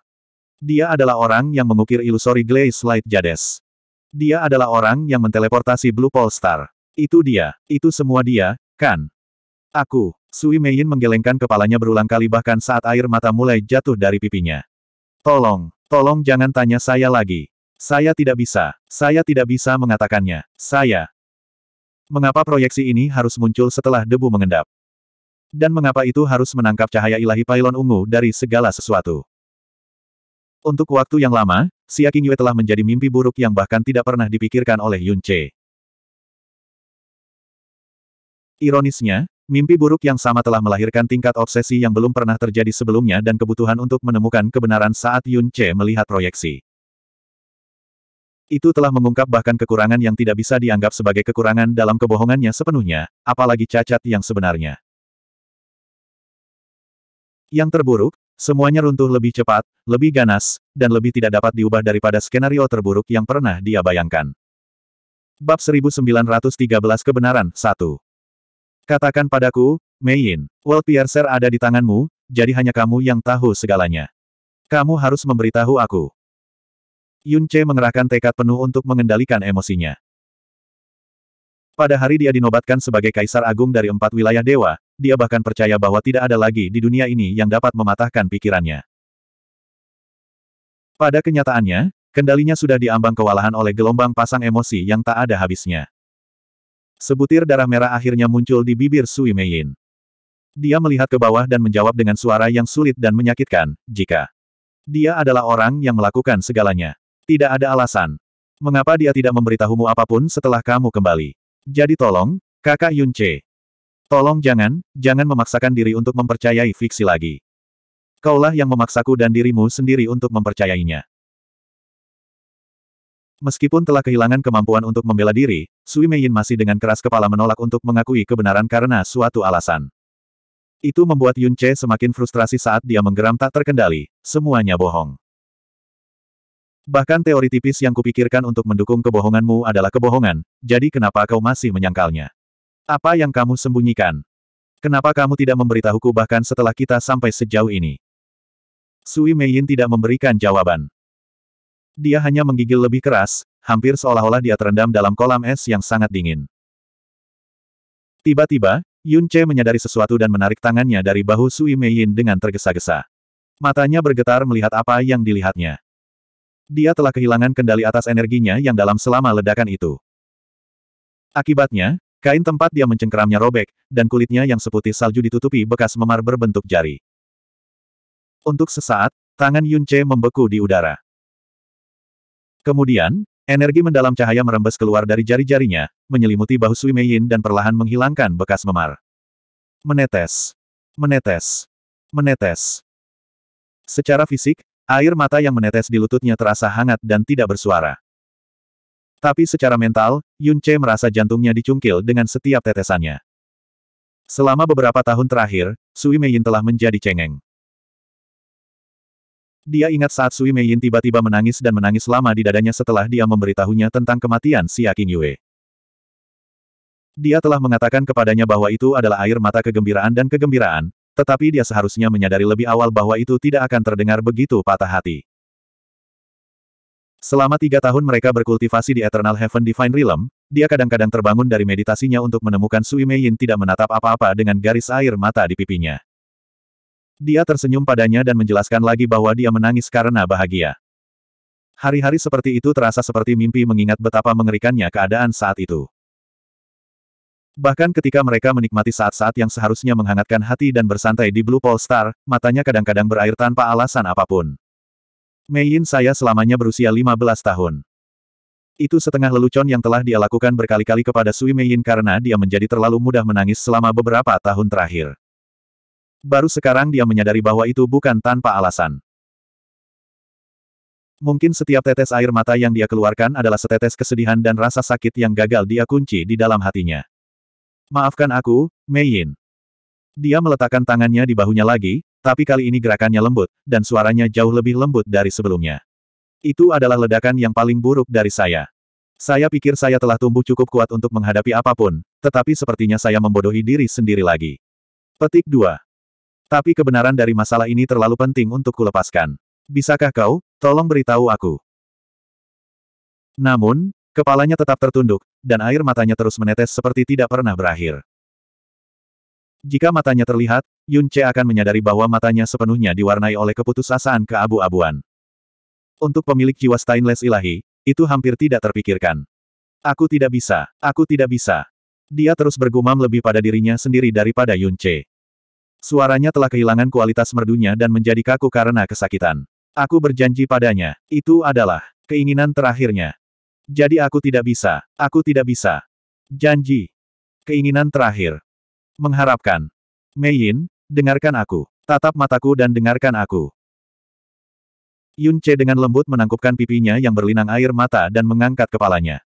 Dia adalah orang yang mengukir ilusori Glaze Light Jades. Dia adalah orang yang menteleportasi Blue Pole Star. Itu dia, itu semua dia, kan? Aku, Sui Meiyin menggelengkan kepalanya berulang kali bahkan saat air mata mulai jatuh dari pipinya. Tolong, tolong jangan tanya saya lagi. Saya tidak bisa, saya tidak bisa mengatakannya, saya. Mengapa proyeksi ini harus muncul setelah debu mengendap? Dan mengapa itu harus menangkap cahaya ilahi pailon ungu dari segala sesuatu? Untuk waktu yang lama, Xia Qingyue telah menjadi mimpi buruk yang bahkan tidak pernah dipikirkan oleh Yun Che. Ironisnya, mimpi buruk yang sama telah melahirkan tingkat obsesi yang belum pernah terjadi sebelumnya dan kebutuhan untuk menemukan kebenaran saat Yun Che melihat proyeksi. Itu telah mengungkap bahkan kekurangan yang tidak bisa dianggap sebagai kekurangan dalam kebohongannya sepenuhnya, apalagi cacat yang sebenarnya. Yang terburuk, semuanya runtuh lebih cepat, lebih ganas, dan lebih tidak dapat diubah daripada skenario terburuk yang pernah dia bayangkan. Bab 1913 Kebenaran 1 Katakan padaku, Meiyin, World Piercer ada di tanganmu, jadi hanya kamu yang tahu segalanya. Kamu harus memberitahu aku. Yun Che mengerahkan tekad penuh untuk mengendalikan emosinya. Pada hari dia dinobatkan sebagai Kaisar Agung dari empat wilayah dewa, dia bahkan percaya bahwa tidak ada lagi di dunia ini yang dapat mematahkan pikirannya. Pada kenyataannya, kendalinya sudah diambang kewalahan oleh gelombang pasang emosi yang tak ada habisnya. Sebutir darah merah akhirnya muncul di bibir Sui Meiyin. Dia melihat ke bawah dan menjawab dengan suara yang sulit dan menyakitkan, jika dia adalah orang yang melakukan segalanya. Tidak ada alasan. Mengapa dia tidak memberitahumu apapun setelah kamu kembali? Jadi tolong, kakak Yun Tolong jangan, jangan memaksakan diri untuk mempercayai fiksi lagi. Kaulah yang memaksaku dan dirimu sendiri untuk mempercayainya. Meskipun telah kehilangan kemampuan untuk membela diri, Sui Meiyin masih dengan keras kepala menolak untuk mengakui kebenaran karena suatu alasan. Itu membuat Yun Che semakin frustrasi saat dia menggeram tak terkendali, semuanya bohong. Bahkan teori tipis yang kupikirkan untuk mendukung kebohonganmu adalah kebohongan, jadi kenapa kau masih menyangkalnya? Apa yang kamu sembunyikan? Kenapa kamu tidak memberitahuku bahkan setelah kita sampai sejauh ini? Sui Yin tidak memberikan jawaban. Dia hanya menggigil lebih keras, hampir seolah-olah dia terendam dalam kolam es yang sangat dingin. Tiba-tiba, Yun Che menyadari sesuatu dan menarik tangannya dari bahu Sui Yin dengan tergesa-gesa. Matanya bergetar melihat apa yang dilihatnya. Dia telah kehilangan kendali atas energinya yang dalam selama ledakan itu. Akibatnya, Kain tempat dia mencengkeramnya robek, dan kulitnya yang seputih salju ditutupi bekas memar berbentuk jari. Untuk sesaat, tangan Yun Che membeku di udara. Kemudian, energi mendalam cahaya merembes keluar dari jari-jarinya, menyelimuti bahu Sui Mei Yin dan perlahan menghilangkan bekas memar. Menetes. Menetes. Menetes. Secara fisik, air mata yang menetes di lututnya terasa hangat dan tidak bersuara. Tapi secara mental, Yun Che merasa jantungnya dicungkil dengan setiap tetesannya. Selama beberapa tahun terakhir, Sui Yin telah menjadi cengeng. Dia ingat saat Sui Yin tiba-tiba menangis dan menangis lama di dadanya setelah dia memberitahunya tentang kematian Xia Yue. Dia telah mengatakan kepadanya bahwa itu adalah air mata kegembiraan dan kegembiraan, tetapi dia seharusnya menyadari lebih awal bahwa itu tidak akan terdengar begitu patah hati. Selama tiga tahun mereka berkultivasi di Eternal Heaven Divine Realm, dia kadang-kadang terbangun dari meditasinya untuk menemukan Sui Yin tidak menatap apa-apa dengan garis air mata di pipinya. Dia tersenyum padanya dan menjelaskan lagi bahwa dia menangis karena bahagia. Hari-hari seperti itu terasa seperti mimpi mengingat betapa mengerikannya keadaan saat itu. Bahkan ketika mereka menikmati saat-saat yang seharusnya menghangatkan hati dan bersantai di Blue Pole Star, matanya kadang-kadang berair tanpa alasan apapun. Mei Yin saya selamanya berusia 15 tahun. Itu setengah lelucon yang telah dia lakukan berkali-kali kepada Sui Meiyin karena dia menjadi terlalu mudah menangis selama beberapa tahun terakhir. Baru sekarang dia menyadari bahwa itu bukan tanpa alasan. Mungkin setiap tetes air mata yang dia keluarkan adalah setetes kesedihan dan rasa sakit yang gagal dia kunci di dalam hatinya. Maafkan aku, Meiyin. Dia meletakkan tangannya di bahunya lagi, tapi kali ini gerakannya lembut, dan suaranya jauh lebih lembut dari sebelumnya. Itu adalah ledakan yang paling buruk dari saya. Saya pikir saya telah tumbuh cukup kuat untuk menghadapi apapun, tetapi sepertinya saya membodohi diri sendiri lagi. Petik 2. Tapi kebenaran dari masalah ini terlalu penting untuk kulepaskan. Bisakah kau, tolong beritahu aku. Namun, kepalanya tetap tertunduk, dan air matanya terus menetes seperti tidak pernah berakhir. Jika matanya terlihat, Yun Che akan menyadari bahwa matanya sepenuhnya diwarnai oleh keputusasaan keabu-abuan. Untuk pemilik jiwa stainless ilahi, itu hampir tidak terpikirkan. Aku tidak bisa, aku tidak bisa. Dia terus bergumam lebih pada dirinya sendiri daripada Yun Che. Suaranya telah kehilangan kualitas merdunya dan menjadi kaku karena kesakitan. Aku berjanji padanya, itu adalah keinginan terakhirnya. Jadi aku tidak bisa, aku tidak bisa. Janji. Keinginan terakhir mengharapkan. Mei Yin, dengarkan aku. Tatap mataku dan dengarkan aku. Yun Che dengan lembut menangkupkan pipinya yang berlinang air mata dan mengangkat kepalanya.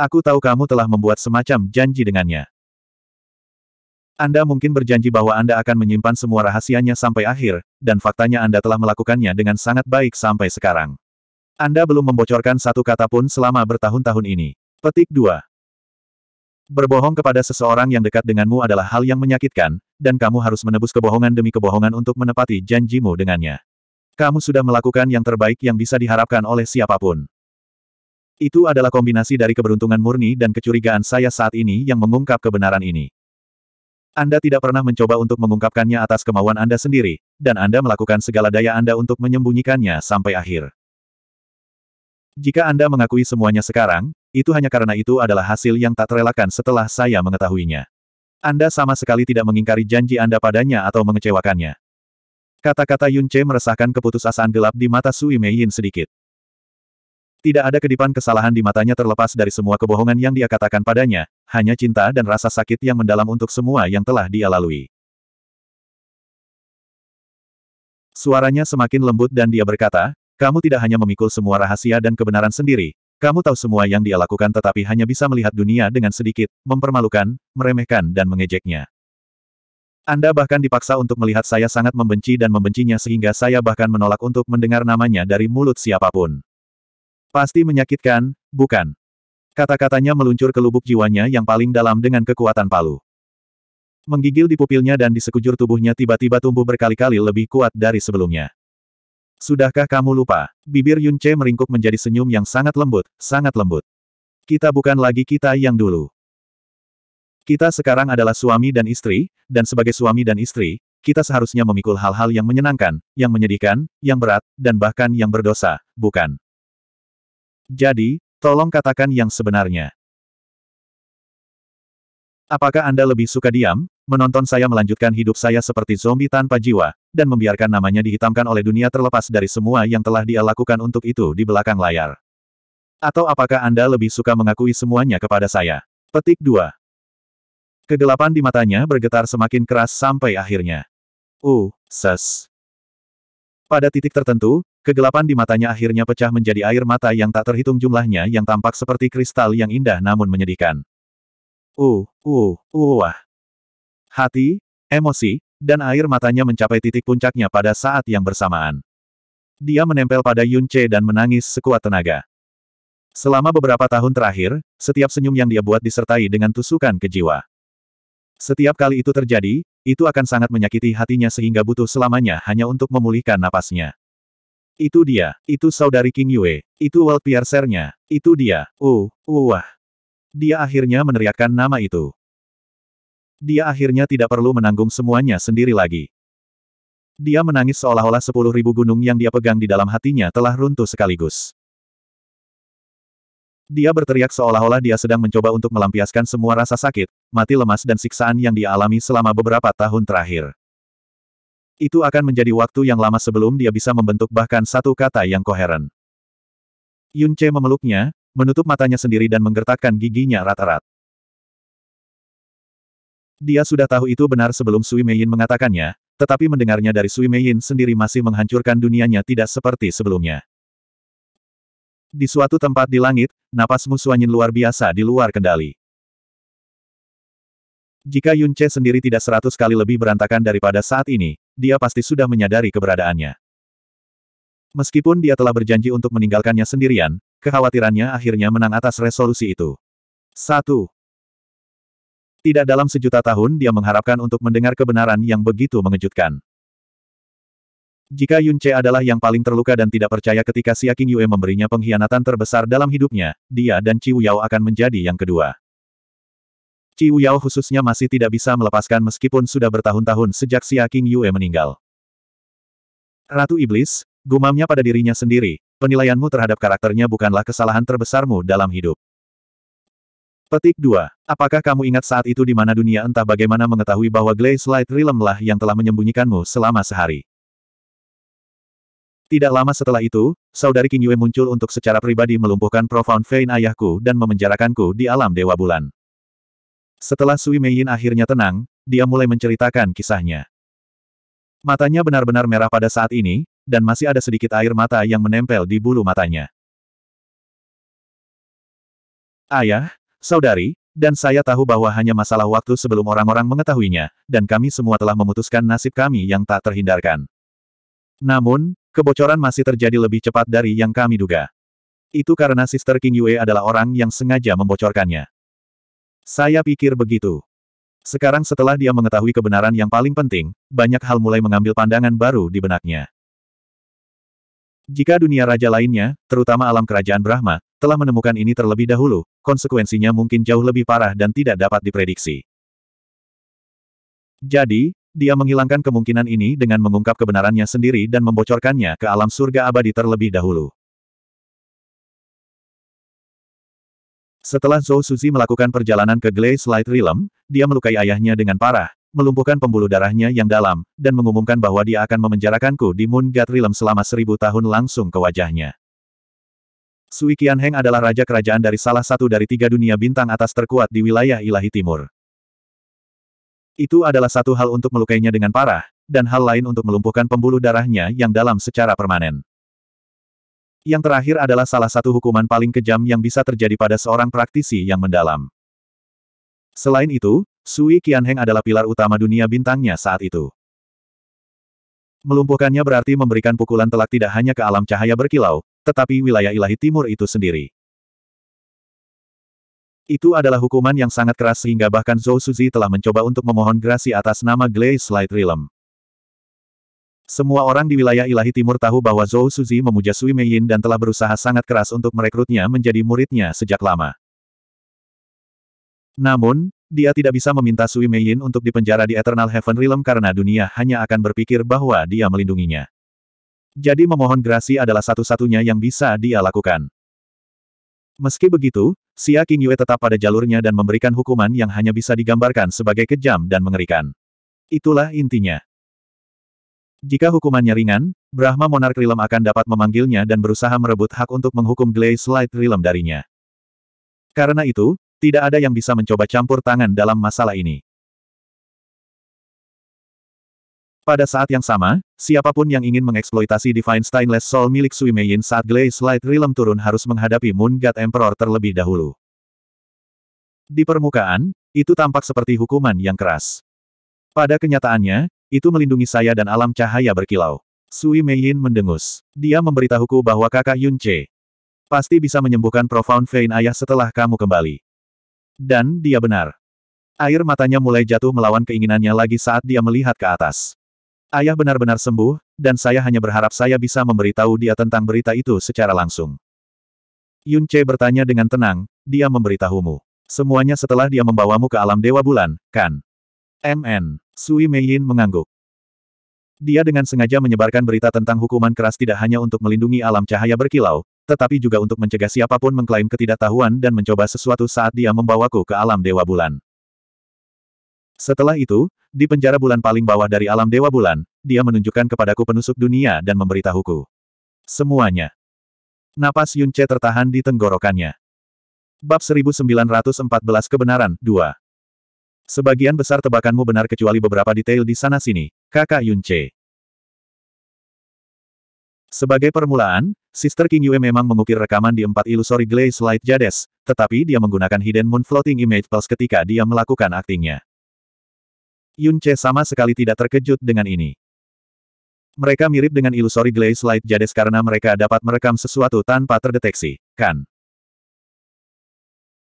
Aku tahu kamu telah membuat semacam janji dengannya. Anda mungkin berjanji bahwa Anda akan menyimpan semua rahasianya sampai akhir, dan faktanya Anda telah melakukannya dengan sangat baik sampai sekarang. Anda belum membocorkan satu kata pun selama bertahun-tahun ini. Petik 2. Berbohong kepada seseorang yang dekat denganmu adalah hal yang menyakitkan, dan kamu harus menebus kebohongan demi kebohongan untuk menepati janjimu dengannya. Kamu sudah melakukan yang terbaik yang bisa diharapkan oleh siapapun. Itu adalah kombinasi dari keberuntungan murni dan kecurigaan saya saat ini yang mengungkap kebenaran ini. Anda tidak pernah mencoba untuk mengungkapkannya atas kemauan Anda sendiri, dan Anda melakukan segala daya Anda untuk menyembunyikannya sampai akhir. Jika Anda mengakui semuanya sekarang, itu hanya karena itu adalah hasil yang tak terelakkan setelah saya mengetahuinya. Anda sama sekali tidak mengingkari janji Anda padanya atau mengecewakannya. Kata-kata Yun Che meresahkan keputusasaan gelap di mata Sui Mei Yin sedikit. Tidak ada kedipan kesalahan di matanya terlepas dari semua kebohongan yang dia katakan padanya, hanya cinta dan rasa sakit yang mendalam untuk semua yang telah dia lalui. Suaranya semakin lembut dan dia berkata, kamu tidak hanya memikul semua rahasia dan kebenaran sendiri, kamu tahu semua yang dia lakukan tetapi hanya bisa melihat dunia dengan sedikit, mempermalukan, meremehkan dan mengejeknya. Anda bahkan dipaksa untuk melihat saya sangat membenci dan membencinya sehingga saya bahkan menolak untuk mendengar namanya dari mulut siapapun. Pasti menyakitkan, bukan? Kata-katanya meluncur ke lubuk jiwanya yang paling dalam dengan kekuatan palu. Menggigil di pupilnya dan di sekujur tubuhnya tiba-tiba tumbuh berkali-kali lebih kuat dari sebelumnya. Sudahkah kamu lupa? Bibir Yun Che meringkuk menjadi senyum yang sangat lembut, sangat lembut. Kita bukan lagi kita yang dulu. Kita sekarang adalah suami dan istri, dan sebagai suami dan istri, kita seharusnya memikul hal-hal yang menyenangkan, yang menyedihkan, yang berat, dan bahkan yang berdosa, bukan? Jadi, tolong katakan yang sebenarnya. Apakah Anda lebih suka diam, menonton saya melanjutkan hidup saya seperti zombie tanpa jiwa, dan membiarkan namanya dihitamkan oleh dunia terlepas dari semua yang telah dia lakukan untuk itu di belakang layar. Atau apakah Anda lebih suka mengakui semuanya kepada saya? Petik 2. Kegelapan di matanya bergetar semakin keras sampai akhirnya. Uh, ses. Pada titik tertentu, kegelapan di matanya akhirnya pecah menjadi air mata yang tak terhitung jumlahnya yang tampak seperti kristal yang indah namun menyedihkan. Uh, uh, uh, wah hati, emosi, dan air matanya mencapai titik puncaknya pada saat yang bersamaan. Dia menempel pada Yun Che dan menangis sekuat tenaga. Selama beberapa tahun terakhir, setiap senyum yang dia buat disertai dengan tusukan ke jiwa. Setiap kali itu terjadi, itu akan sangat menyakiti hatinya sehingga butuh selamanya hanya untuk memulihkan napasnya. Itu dia, itu saudari King Yue, itu World Piercer-nya, itu dia, uh, uh, wah. Dia akhirnya meneriakkan nama itu. Dia akhirnya tidak perlu menanggung semuanya sendiri lagi. Dia menangis seolah-olah sepuluh ribu gunung yang dia pegang di dalam hatinya telah runtuh sekaligus. Dia berteriak seolah-olah dia sedang mencoba untuk melampiaskan semua rasa sakit, mati lemas dan siksaan yang dia alami selama beberapa tahun terakhir. Itu akan menjadi waktu yang lama sebelum dia bisa membentuk bahkan satu kata yang koheren. Yunche memeluknya, menutup matanya sendiri dan menggertakkan giginya rata rat dia sudah tahu itu benar sebelum Sui Yin mengatakannya, tetapi mendengarnya dari Sui Yin sendiri masih menghancurkan dunianya tidak seperti sebelumnya. Di suatu tempat di langit, napas musuanyin luar biasa di luar kendali. Jika Yun Che sendiri tidak seratus kali lebih berantakan daripada saat ini, dia pasti sudah menyadari keberadaannya. Meskipun dia telah berjanji untuk meninggalkannya sendirian, kekhawatirannya akhirnya menang atas resolusi itu. 1. Tidak dalam sejuta tahun dia mengharapkan untuk mendengar kebenaran yang begitu mengejutkan. Jika Yun Che adalah yang paling terluka dan tidak percaya ketika Xia King Yue memberinya pengkhianatan terbesar dalam hidupnya, dia dan Ci Yao akan menjadi yang kedua. Ci Yao khususnya masih tidak bisa melepaskan meskipun sudah bertahun-tahun sejak Xia King Yue meninggal. Ratu Iblis, gumamnya pada dirinya sendiri, penilaianmu terhadap karakternya bukanlah kesalahan terbesarmu dalam hidup. Petik 2. Apakah kamu ingat saat itu di mana dunia entah bagaimana mengetahui bahwa Glaze Light Realm lah yang telah menyembunyikanmu selama sehari? Tidak lama setelah itu, saudari King Yue muncul untuk secara pribadi melumpuhkan Profound Vein ayahku dan memenjarakanku di alam Dewa Bulan. Setelah Sui Mei Yin akhirnya tenang, dia mulai menceritakan kisahnya. Matanya benar-benar merah pada saat ini, dan masih ada sedikit air mata yang menempel di bulu matanya. Ayah, Saudari, dan saya tahu bahwa hanya masalah waktu sebelum orang-orang mengetahuinya, dan kami semua telah memutuskan nasib kami yang tak terhindarkan. Namun, kebocoran masih terjadi lebih cepat dari yang kami duga. Itu karena Sister King Yue adalah orang yang sengaja membocorkannya. Saya pikir begitu. Sekarang setelah dia mengetahui kebenaran yang paling penting, banyak hal mulai mengambil pandangan baru di benaknya. Jika dunia raja lainnya, terutama alam kerajaan Brahma, telah menemukan ini terlebih dahulu, konsekuensinya mungkin jauh lebih parah dan tidak dapat diprediksi. Jadi, dia menghilangkan kemungkinan ini dengan mengungkap kebenarannya sendiri dan membocorkannya ke alam surga abadi terlebih dahulu. Setelah Zhou Suzi melakukan perjalanan ke Glaze Light Realm, dia melukai ayahnya dengan parah, melumpuhkan pembuluh darahnya yang dalam, dan mengumumkan bahwa dia akan memenjarakanku di Moon God Realm selama seribu tahun langsung ke wajahnya. Sui Qianheng adalah raja kerajaan dari salah satu dari tiga dunia bintang atas terkuat di wilayah ilahi timur. Itu adalah satu hal untuk melukainya dengan parah, dan hal lain untuk melumpuhkan pembuluh darahnya yang dalam secara permanen. Yang terakhir adalah salah satu hukuman paling kejam yang bisa terjadi pada seorang praktisi yang mendalam. Selain itu, Sui Qianheng adalah pilar utama dunia bintangnya saat itu. Melumpuhkannya berarti memberikan pukulan telak tidak hanya ke alam cahaya berkilau, tetapi wilayah ilahi timur itu sendiri. Itu adalah hukuman yang sangat keras sehingga bahkan Zhou Suzi telah mencoba untuk memohon grasi atas nama Glaze Light Realm. Semua orang di wilayah ilahi timur tahu bahwa Zhou Suzi memuja Sui Meiyin dan telah berusaha sangat keras untuk merekrutnya menjadi muridnya sejak lama. Namun, dia tidak bisa meminta Sui Yin untuk dipenjara di Eternal Heaven Realm karena dunia hanya akan berpikir bahwa dia melindunginya. Jadi memohon grasi adalah satu-satunya yang bisa dia lakukan. Meski begitu, Xia King Yue tetap pada jalurnya dan memberikan hukuman yang hanya bisa digambarkan sebagai kejam dan mengerikan. Itulah intinya. Jika hukumannya ringan, Brahma Monarch Realm akan dapat memanggilnya dan berusaha merebut hak untuk menghukum Glaze Light Realm darinya. Karena itu, tidak ada yang bisa mencoba campur tangan dalam masalah ini. Pada saat yang sama, siapapun yang ingin mengeksploitasi Divine Stainless Soul milik Sui Mei Yin saat Glaze Light Realm turun harus menghadapi Moon God Emperor terlebih dahulu. Di permukaan, itu tampak seperti hukuman yang keras. Pada kenyataannya, itu melindungi saya dan alam cahaya berkilau. Sui Mei Yin mendengus. Dia memberitahuku bahwa kakak Yun Che pasti bisa menyembuhkan Profound Vein ayah setelah kamu kembali. Dan dia benar. Air matanya mulai jatuh melawan keinginannya lagi saat dia melihat ke atas. Ayah benar-benar sembuh, dan saya hanya berharap saya bisa memberitahu dia tentang berita itu secara langsung. Yun Che bertanya dengan tenang, dia memberitahumu. Semuanya setelah dia membawamu ke alam Dewa Bulan, kan? MN. Sui Mei Yin mengangguk. Dia dengan sengaja menyebarkan berita tentang hukuman keras tidak hanya untuk melindungi alam cahaya berkilau, tetapi juga untuk mencegah siapapun mengklaim ketidaktahuan dan mencoba sesuatu saat dia membawaku ke alam Dewa Bulan. Setelah itu, di penjara bulan paling bawah dari alam Dewa Bulan, dia menunjukkan kepadaku penusuk dunia dan memberitahuku. Semuanya. Napas Yunce tertahan di tenggorokannya. Bab 1914 Kebenaran 2 Sebagian besar tebakanmu benar kecuali beberapa detail di sana-sini, kakak Yunce. Sebagai permulaan, Sister King Yue memang mengukir rekaman di empat ilusori glaze light jades, tetapi dia menggunakan hidden moon floating image pulse ketika dia melakukan aktingnya. Yun Che sama sekali tidak terkejut dengan ini. Mereka mirip dengan ilusori glaze light jades karena mereka dapat merekam sesuatu tanpa terdeteksi, kan?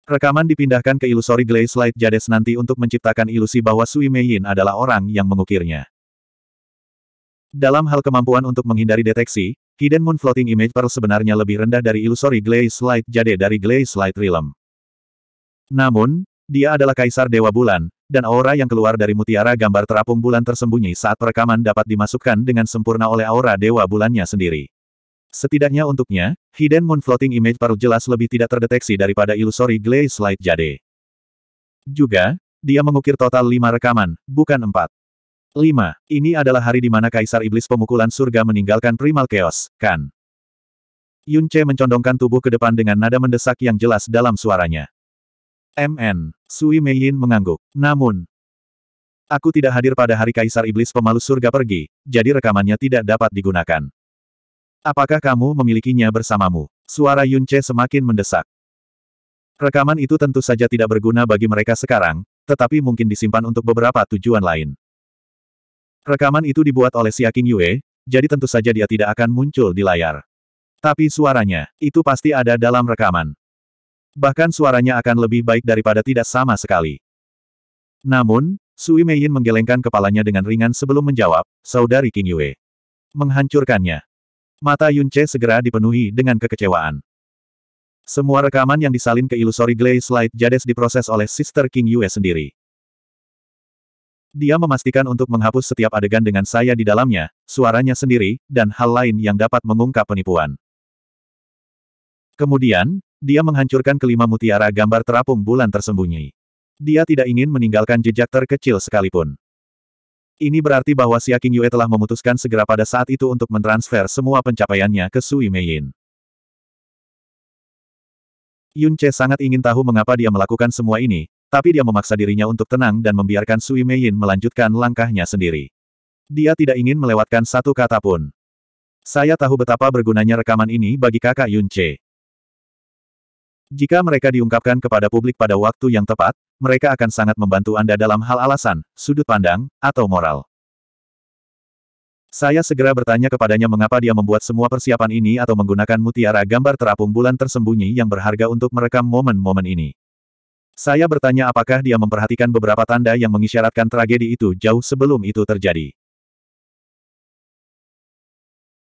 Rekaman dipindahkan ke ilusori glaze light jades nanti untuk menciptakan ilusi bahwa Sui Yin adalah orang yang mengukirnya. Dalam hal kemampuan untuk menghindari deteksi, Hidden Moon Floating Image Pearl sebenarnya lebih rendah dari Illusory Glaze Light Jade dari Glaze Light Realm. Namun, dia adalah Kaisar Dewa Bulan, dan aura yang keluar dari mutiara gambar terapung bulan tersembunyi saat perekaman dapat dimasukkan dengan sempurna oleh aura Dewa Bulannya sendiri. Setidaknya untuknya, Hidden Moon Floating Image Pearl jelas lebih tidak terdeteksi daripada Illusory Glaze Light Jade. Juga, dia mengukir total lima rekaman, bukan empat. 5. Ini adalah hari di mana Kaisar Iblis Pemukulan Surga meninggalkan Primal Chaos, kan? Yun Che mencondongkan tubuh ke depan dengan nada mendesak yang jelas dalam suaranya. MN. Sui Mei Yin mengangguk. Namun, aku tidak hadir pada hari Kaisar Iblis Pemalu Surga pergi, jadi rekamannya tidak dapat digunakan. Apakah kamu memilikinya bersamamu? Suara Yun Che semakin mendesak. Rekaman itu tentu saja tidak berguna bagi mereka sekarang, tetapi mungkin disimpan untuk beberapa tujuan lain. Rekaman itu dibuat oleh Siaking Yue, jadi tentu saja dia tidak akan muncul di layar. Tapi suaranya, itu pasti ada dalam rekaman. Bahkan suaranya akan lebih baik daripada tidak sama sekali. Namun, Sui Meiyin menggelengkan kepalanya dengan ringan sebelum menjawab, Saudari King Yue. Menghancurkannya. Mata Yun Che segera dipenuhi dengan kekecewaan. Semua rekaman yang disalin ke Illusory Glaze Light Jades diproses oleh Sister King Yue sendiri. Dia memastikan untuk menghapus setiap adegan dengan saya di dalamnya, suaranya sendiri, dan hal lain yang dapat mengungkap penipuan. Kemudian, dia menghancurkan kelima mutiara gambar terapung bulan tersembunyi. Dia tidak ingin meninggalkan jejak terkecil sekalipun. Ini berarti bahwa Xiaking Yue telah memutuskan segera pada saat itu untuk mentransfer semua pencapaiannya ke Sui Meiyin. Yun Che sangat ingin tahu mengapa dia melakukan semua ini, tapi dia memaksa dirinya untuk tenang dan membiarkan Sui Yin melanjutkan langkahnya sendiri. Dia tidak ingin melewatkan satu kata pun. Saya tahu betapa bergunanya rekaman ini bagi kakak Yun Che. Jika mereka diungkapkan kepada publik pada waktu yang tepat, mereka akan sangat membantu Anda dalam hal alasan, sudut pandang, atau moral. Saya segera bertanya kepadanya mengapa dia membuat semua persiapan ini atau menggunakan mutiara gambar terapung bulan tersembunyi yang berharga untuk merekam momen-momen ini. Saya bertanya apakah dia memperhatikan beberapa tanda yang mengisyaratkan tragedi itu jauh sebelum itu terjadi.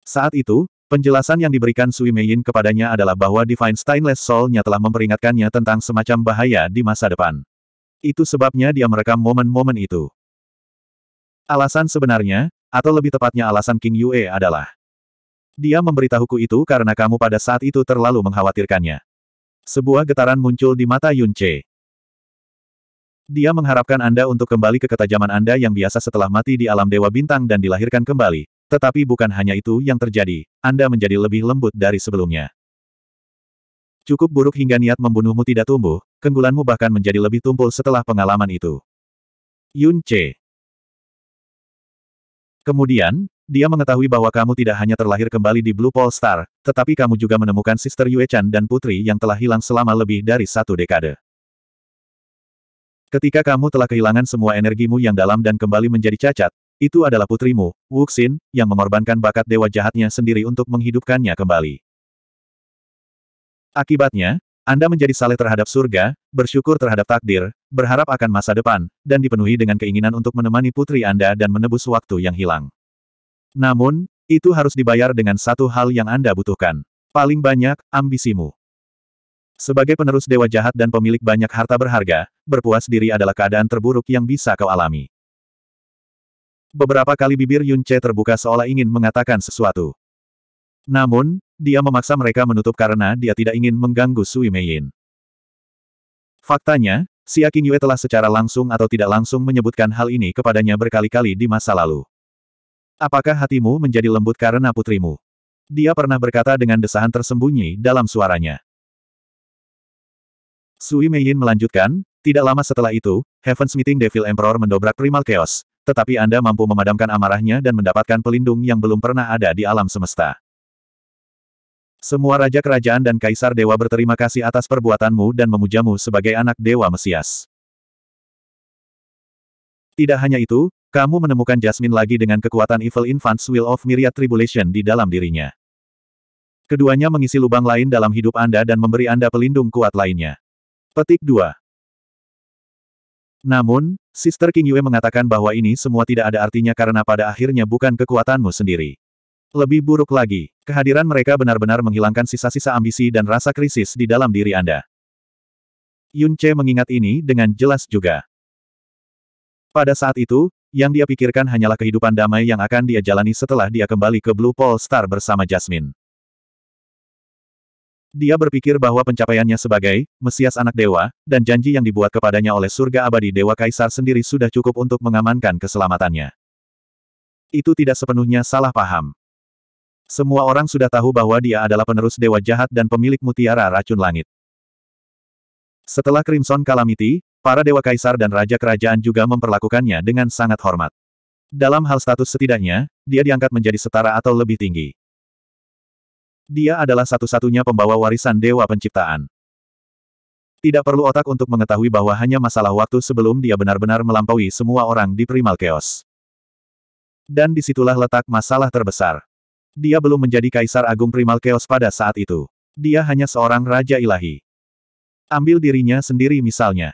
Saat itu, penjelasan yang diberikan Sui Yin kepadanya adalah bahwa Divine Stainless Soul-nya telah memperingatkannya tentang semacam bahaya di masa depan. Itu sebabnya dia merekam momen-momen itu. Alasan sebenarnya, atau lebih tepatnya alasan King Yue adalah dia memberitahuku itu karena kamu pada saat itu terlalu mengkhawatirkannya. Sebuah getaran muncul di mata Yun dia mengharapkan Anda untuk kembali ke ketajaman Anda yang biasa setelah mati di alam Dewa Bintang dan dilahirkan kembali. Tetapi bukan hanya itu yang terjadi, Anda menjadi lebih lembut dari sebelumnya. Cukup buruk hingga niat membunuhmu tidak tumbuh, kenggulanmu bahkan menjadi lebih tumpul setelah pengalaman itu. Yun Che Kemudian, dia mengetahui bahwa kamu tidak hanya terlahir kembali di Blue Pole Star, tetapi kamu juga menemukan Sister Yue Chan dan Putri yang telah hilang selama lebih dari satu dekade. Ketika kamu telah kehilangan semua energimu yang dalam dan kembali menjadi cacat, itu adalah putrimu, Wuxin, yang mengorbankan bakat dewa jahatnya sendiri untuk menghidupkannya kembali. Akibatnya, Anda menjadi saleh terhadap surga, bersyukur terhadap takdir, berharap akan masa depan, dan dipenuhi dengan keinginan untuk menemani putri Anda dan menebus waktu yang hilang. Namun, itu harus dibayar dengan satu hal yang Anda butuhkan. Paling banyak, ambisimu. Sebagai penerus dewa jahat dan pemilik banyak harta berharga, berpuas diri adalah keadaan terburuk yang bisa kau alami. Beberapa kali bibir Yun Che terbuka seolah ingin mengatakan sesuatu. Namun, dia memaksa mereka menutup karena dia tidak ingin mengganggu Sui Yin. Faktanya, Si Aking Yue telah secara langsung atau tidak langsung menyebutkan hal ini kepadanya berkali-kali di masa lalu. Apakah hatimu menjadi lembut karena putrimu? Dia pernah berkata dengan desahan tersembunyi dalam suaranya. Sui Meiyin melanjutkan, tidak lama setelah itu, Heaven's Meeting Devil Emperor mendobrak primal chaos, tetapi Anda mampu memadamkan amarahnya dan mendapatkan pelindung yang belum pernah ada di alam semesta. Semua raja kerajaan dan kaisar dewa berterima kasih atas perbuatanmu dan memujamu sebagai anak dewa Mesias. Tidak hanya itu, kamu menemukan Jasmine lagi dengan kekuatan Evil Infant's Will of Myriad Tribulation di dalam dirinya. Keduanya mengisi lubang lain dalam hidup Anda dan memberi Anda pelindung kuat lainnya. Petik 2. Namun, Sister King Yue mengatakan bahwa ini semua tidak ada artinya karena pada akhirnya bukan kekuatanmu sendiri. Lebih buruk lagi, kehadiran mereka benar-benar menghilangkan sisa-sisa ambisi dan rasa krisis di dalam diri Anda. Yun Che mengingat ini dengan jelas juga. Pada saat itu, yang dia pikirkan hanyalah kehidupan damai yang akan dia jalani setelah dia kembali ke Blue Pole Star bersama Jasmine. Dia berpikir bahwa pencapaiannya sebagai Mesias anak dewa, dan janji yang dibuat kepadanya oleh surga abadi Dewa Kaisar sendiri sudah cukup untuk mengamankan keselamatannya. Itu tidak sepenuhnya salah paham. Semua orang sudah tahu bahwa dia adalah penerus dewa jahat dan pemilik mutiara racun langit. Setelah Crimson Calamity, para dewa kaisar dan raja kerajaan juga memperlakukannya dengan sangat hormat. Dalam hal status setidaknya, dia diangkat menjadi setara atau lebih tinggi. Dia adalah satu-satunya pembawa warisan Dewa Penciptaan. Tidak perlu otak untuk mengetahui bahwa hanya masalah waktu sebelum dia benar-benar melampaui semua orang di Primal Chaos. Dan disitulah letak masalah terbesar. Dia belum menjadi Kaisar Agung Primal Chaos pada saat itu. Dia hanya seorang Raja Ilahi. Ambil dirinya sendiri misalnya.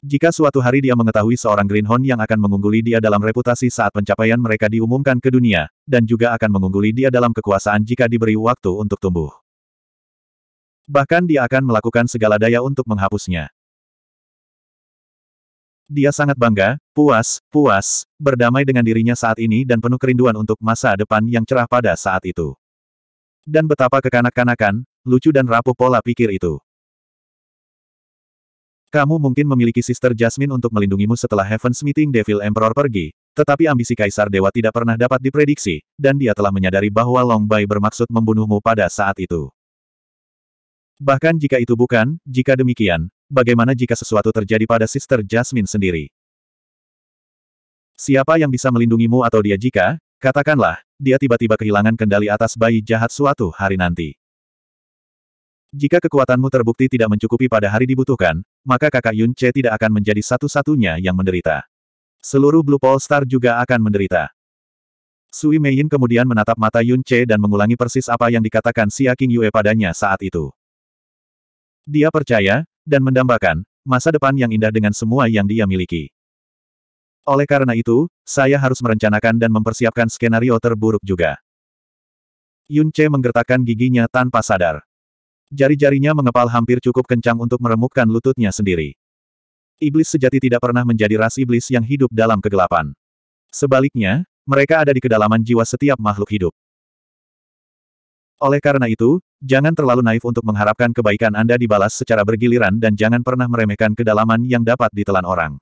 Jika suatu hari dia mengetahui seorang Greenhorn yang akan mengungguli dia dalam reputasi saat pencapaian mereka diumumkan ke dunia, dan juga akan mengungguli dia dalam kekuasaan jika diberi waktu untuk tumbuh. Bahkan dia akan melakukan segala daya untuk menghapusnya. Dia sangat bangga, puas, puas, berdamai dengan dirinya saat ini dan penuh kerinduan untuk masa depan yang cerah pada saat itu. Dan betapa kekanak-kanakan, lucu dan rapuh pola pikir itu. Kamu mungkin memiliki Sister Jasmine untuk melindungimu setelah Heaven's Meeting Devil Emperor pergi, tetapi ambisi Kaisar Dewa tidak pernah dapat diprediksi, dan dia telah menyadari bahwa Long Bai bermaksud membunuhmu pada saat itu. Bahkan jika itu bukan, jika demikian, bagaimana jika sesuatu terjadi pada Sister Jasmine sendiri? Siapa yang bisa melindungimu atau dia jika, katakanlah, dia tiba-tiba kehilangan kendali atas bayi jahat suatu hari nanti. Jika kekuatanmu terbukti tidak mencukupi pada hari dibutuhkan, maka kakak Yun Che tidak akan menjadi satu-satunya yang menderita. Seluruh Blue Pole Star juga akan menderita. Sui Yin kemudian menatap mata Yun Che dan mengulangi persis apa yang dikatakan Xia King Yue padanya saat itu. Dia percaya, dan mendambakan, masa depan yang indah dengan semua yang dia miliki. Oleh karena itu, saya harus merencanakan dan mempersiapkan skenario terburuk juga. Yun Che menggertakkan giginya tanpa sadar. Jari-jarinya mengepal hampir cukup kencang untuk meremukkan lututnya sendiri. Iblis sejati tidak pernah menjadi ras iblis yang hidup dalam kegelapan. Sebaliknya, mereka ada di kedalaman jiwa setiap makhluk hidup. Oleh karena itu, jangan terlalu naif untuk mengharapkan kebaikan Anda dibalas secara bergiliran dan jangan pernah meremehkan kedalaman yang dapat ditelan orang.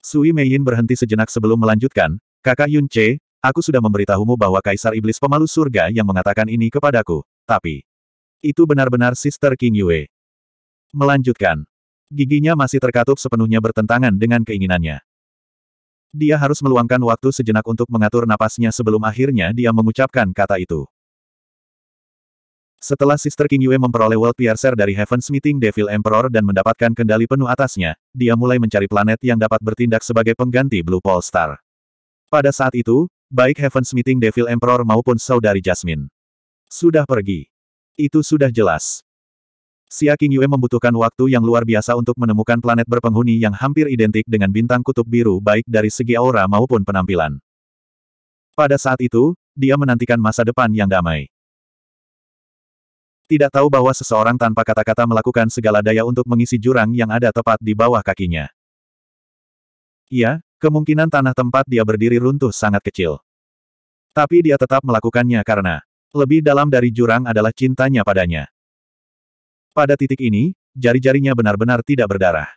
Sui Yin berhenti sejenak sebelum melanjutkan, kakak Yun Che, Aku sudah memberitahumu bahwa Kaisar Iblis Pemalu Surga yang mengatakan ini kepadaku, tapi... Itu benar-benar Sister King Yue. Melanjutkan. Giginya masih terkatup sepenuhnya bertentangan dengan keinginannya. Dia harus meluangkan waktu sejenak untuk mengatur napasnya sebelum akhirnya dia mengucapkan kata itu. Setelah Sister King Yue memperoleh World Piercer dari Heaven's Meeting Devil Emperor dan mendapatkan kendali penuh atasnya, dia mulai mencari planet yang dapat bertindak sebagai pengganti Blue Pole Star. Pada saat itu, Baik Heaven's Meeting Devil Emperor maupun Saudari Jasmine. Sudah pergi. Itu sudah jelas. Xia King Yue membutuhkan waktu yang luar biasa untuk menemukan planet berpenghuni yang hampir identik dengan bintang kutub biru baik dari segi aura maupun penampilan. Pada saat itu, dia menantikan masa depan yang damai. Tidak tahu bahwa seseorang tanpa kata-kata melakukan segala daya untuk mengisi jurang yang ada tepat di bawah kakinya. Iya, Kemungkinan tanah tempat dia berdiri runtuh sangat kecil. Tapi dia tetap melakukannya karena lebih dalam dari jurang adalah cintanya padanya. Pada titik ini, jari-jarinya benar-benar tidak berdarah.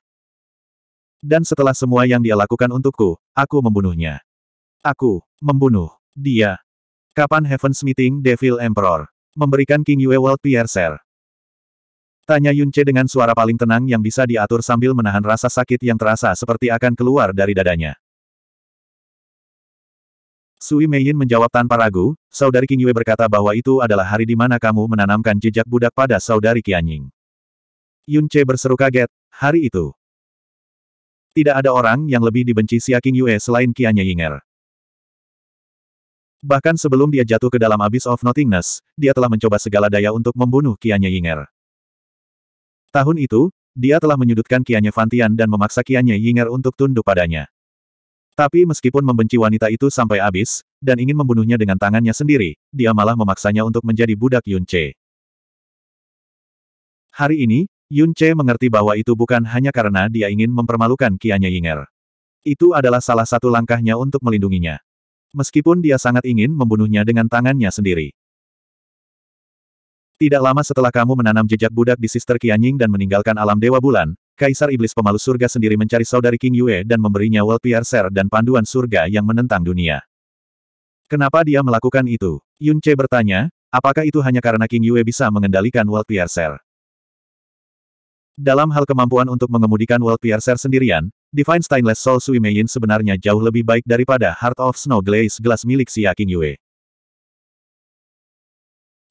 Dan setelah semua yang dia lakukan untukku, aku membunuhnya. Aku membunuh dia. Kapan Heaven's Meeting Devil Emperor memberikan King Yue World Piercer? Tanya Yunce dengan suara paling tenang yang bisa diatur sambil menahan rasa sakit yang terasa seperti akan keluar dari dadanya. Sui Meiyin menjawab tanpa ragu, saudari King Yue berkata bahwa itu adalah hari di mana kamu menanamkan jejak budak pada saudari Qianying. Yunce berseru kaget, hari itu. Tidak ada orang yang lebih dibenci Xia Yue selain Qianye Yinger. Bahkan sebelum dia jatuh ke dalam abyss of nothingness, dia telah mencoba segala daya untuk membunuh Qianye Yinger. Tahun itu, dia telah menyudutkan Kianya Fantian dan memaksa Kianya Yinger untuk tunduk padanya. Tapi meskipun membenci wanita itu sampai habis, dan ingin membunuhnya dengan tangannya sendiri, dia malah memaksanya untuk menjadi budak Yun Hari ini, Yun mengerti bahwa itu bukan hanya karena dia ingin mempermalukan Kianya Yinger. Itu adalah salah satu langkahnya untuk melindunginya. Meskipun dia sangat ingin membunuhnya dengan tangannya sendiri. Tidak lama setelah kamu menanam jejak budak di Sister Qianying dan meninggalkan alam Dewa Bulan, Kaisar Iblis Pemalu Surga sendiri mencari saudari King Yue dan memberinya World Piercer dan panduan surga yang menentang dunia. Kenapa dia melakukan itu? Yun Che bertanya, apakah itu hanya karena King Yue bisa mengendalikan World Piercer? Dalam hal kemampuan untuk mengemudikan World Piercer sendirian, Divine Stainless Soul Sui Meiyin sebenarnya jauh lebih baik daripada Heart of Snow Glaze Glass milik Xia King Yue.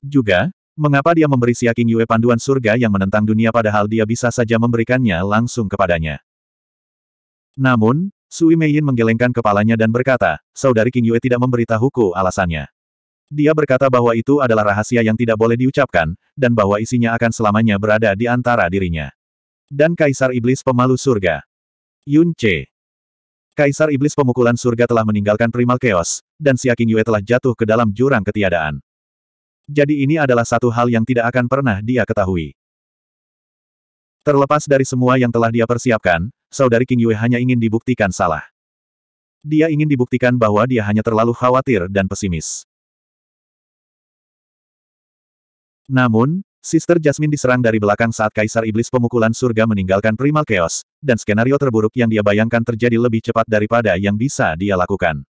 Juga, Mengapa dia memberi Xia Yue panduan surga yang menentang dunia padahal dia bisa saja memberikannya langsung kepadanya? Namun, Sui Meiyin menggelengkan kepalanya dan berkata, Saudari King Yue tidak memberitahuku alasannya. Dia berkata bahwa itu adalah rahasia yang tidak boleh diucapkan, dan bahwa isinya akan selamanya berada di antara dirinya. Dan Kaisar Iblis Pemalu Surga. Yun Che Kaisar Iblis Pemukulan Surga telah meninggalkan Primal Chaos, dan Xia Yue telah jatuh ke dalam jurang ketiadaan jadi ini adalah satu hal yang tidak akan pernah dia ketahui. Terlepas dari semua yang telah dia persiapkan, saudari King Yue hanya ingin dibuktikan salah. Dia ingin dibuktikan bahwa dia hanya terlalu khawatir dan pesimis. Namun, Sister Jasmine diserang dari belakang saat Kaisar Iblis pemukulan surga meninggalkan primal chaos, dan skenario terburuk yang dia bayangkan terjadi lebih cepat daripada yang bisa dia lakukan.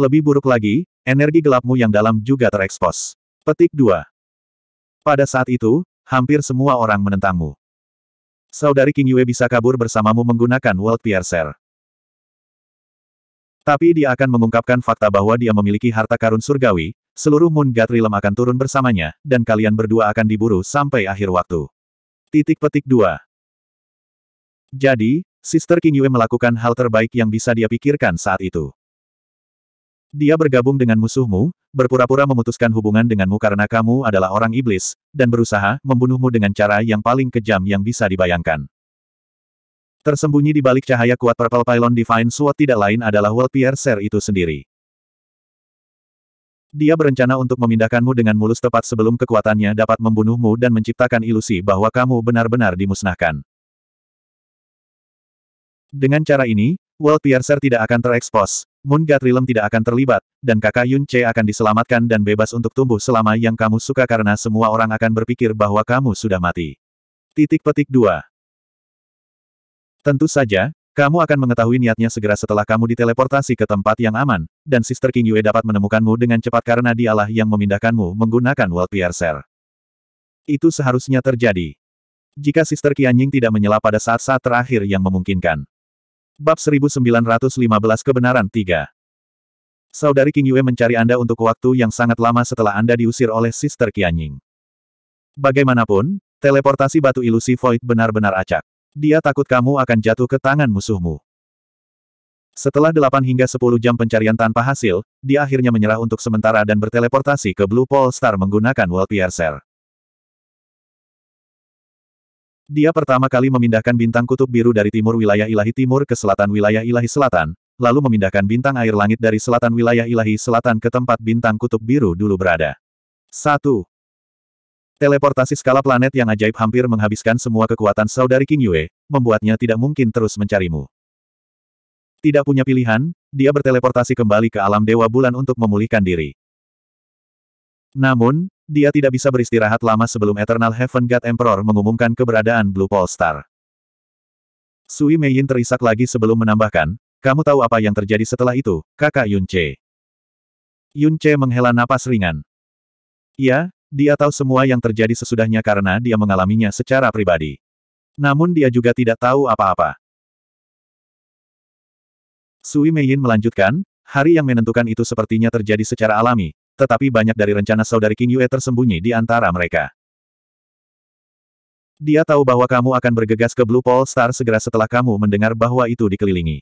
Lebih buruk lagi, energi gelapmu yang dalam juga terekspos. Petik 2. Pada saat itu, hampir semua orang menentangmu. Saudari King Yue bisa kabur bersamamu menggunakan World Piercer. Tapi dia akan mengungkapkan fakta bahwa dia memiliki harta karun surgawi, seluruh Moon God Realm akan turun bersamanya, dan kalian berdua akan diburu sampai akhir waktu. Titik petik 2. Jadi, Sister King Yue melakukan hal terbaik yang bisa dia pikirkan saat itu. Dia bergabung dengan musuhmu, berpura-pura memutuskan hubungan denganmu karena kamu adalah orang iblis, dan berusaha membunuhmu dengan cara yang paling kejam yang bisa dibayangkan. Tersembunyi di balik cahaya kuat Purple Pylon Divine Sword tidak lain adalah World Piercer itu sendiri. Dia berencana untuk memindahkanmu dengan mulus tepat sebelum kekuatannya dapat membunuhmu dan menciptakan ilusi bahwa kamu benar-benar dimusnahkan. Dengan cara ini, World Piercer tidak akan terekspos, Moon God Realm tidak akan terlibat, dan kakak Yun Che akan diselamatkan dan bebas untuk tumbuh selama yang kamu suka karena semua orang akan berpikir bahwa kamu sudah mati. Titik petik 2 Tentu saja, kamu akan mengetahui niatnya segera setelah kamu diteleportasi ke tempat yang aman, dan Sister King Yue dapat menemukanmu dengan cepat karena dialah yang memindahkanmu menggunakan World Piercer. Itu seharusnya terjadi. Jika Sister Qianying tidak menyela pada saat-saat terakhir yang memungkinkan. Bab 1915 Kebenaran 3 Saudari King Yue mencari Anda untuk waktu yang sangat lama setelah Anda diusir oleh Sister Qianying. Bagaimanapun, teleportasi batu ilusi Void benar-benar acak. Dia takut kamu akan jatuh ke tangan musuhmu. Setelah 8 hingga 10 jam pencarian tanpa hasil, dia akhirnya menyerah untuk sementara dan berteleportasi ke Blue Pole Star menggunakan world Piercer. Dia pertama kali memindahkan bintang kutub biru dari timur wilayah ilahi timur ke selatan wilayah ilahi selatan, lalu memindahkan bintang air langit dari selatan wilayah ilahi selatan ke tempat bintang kutub biru dulu berada. 1. Teleportasi skala planet yang ajaib hampir menghabiskan semua kekuatan saudari King Yue, membuatnya tidak mungkin terus mencarimu. Tidak punya pilihan, dia berteleportasi kembali ke alam Dewa Bulan untuk memulihkan diri. Namun, dia tidak bisa beristirahat lama sebelum Eternal Heaven God Emperor mengumumkan keberadaan Blue Pole Star. Sui Yin terisak lagi sebelum menambahkan, kamu tahu apa yang terjadi setelah itu, kakak Yun Che. menghela napas ringan. Ya, dia tahu semua yang terjadi sesudahnya karena dia mengalaminya secara pribadi. Namun dia juga tidak tahu apa-apa. Sui Yin melanjutkan, hari yang menentukan itu sepertinya terjadi secara alami, tetapi banyak dari rencana saudari King Yue tersembunyi di antara mereka. Dia tahu bahwa kamu akan bergegas ke Blue Pole Star segera setelah kamu mendengar bahwa itu dikelilingi.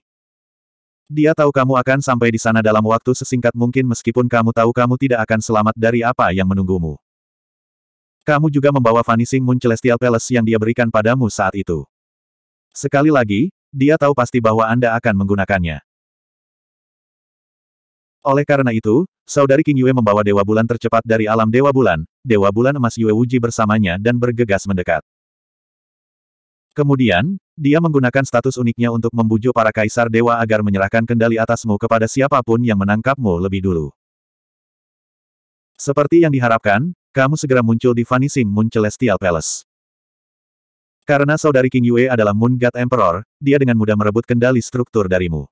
Dia tahu kamu akan sampai di sana dalam waktu sesingkat mungkin meskipun kamu tahu kamu tidak akan selamat dari apa yang menunggumu. Kamu juga membawa Vanishing Moon Celestial Palace yang dia berikan padamu saat itu. Sekali lagi, dia tahu pasti bahwa Anda akan menggunakannya. Oleh karena itu, saudari King Yue membawa Dewa Bulan tercepat dari alam Dewa Bulan, Dewa Bulan Emas Yue Wuji bersamanya dan bergegas mendekat. Kemudian, dia menggunakan status uniknya untuk membujuk para kaisar dewa agar menyerahkan kendali atasmu kepada siapapun yang menangkapmu lebih dulu. Seperti yang diharapkan, kamu segera muncul di Vanishing Moon Celestial Palace. Karena saudari King Yue adalah Moon God Emperor, dia dengan mudah merebut kendali struktur darimu.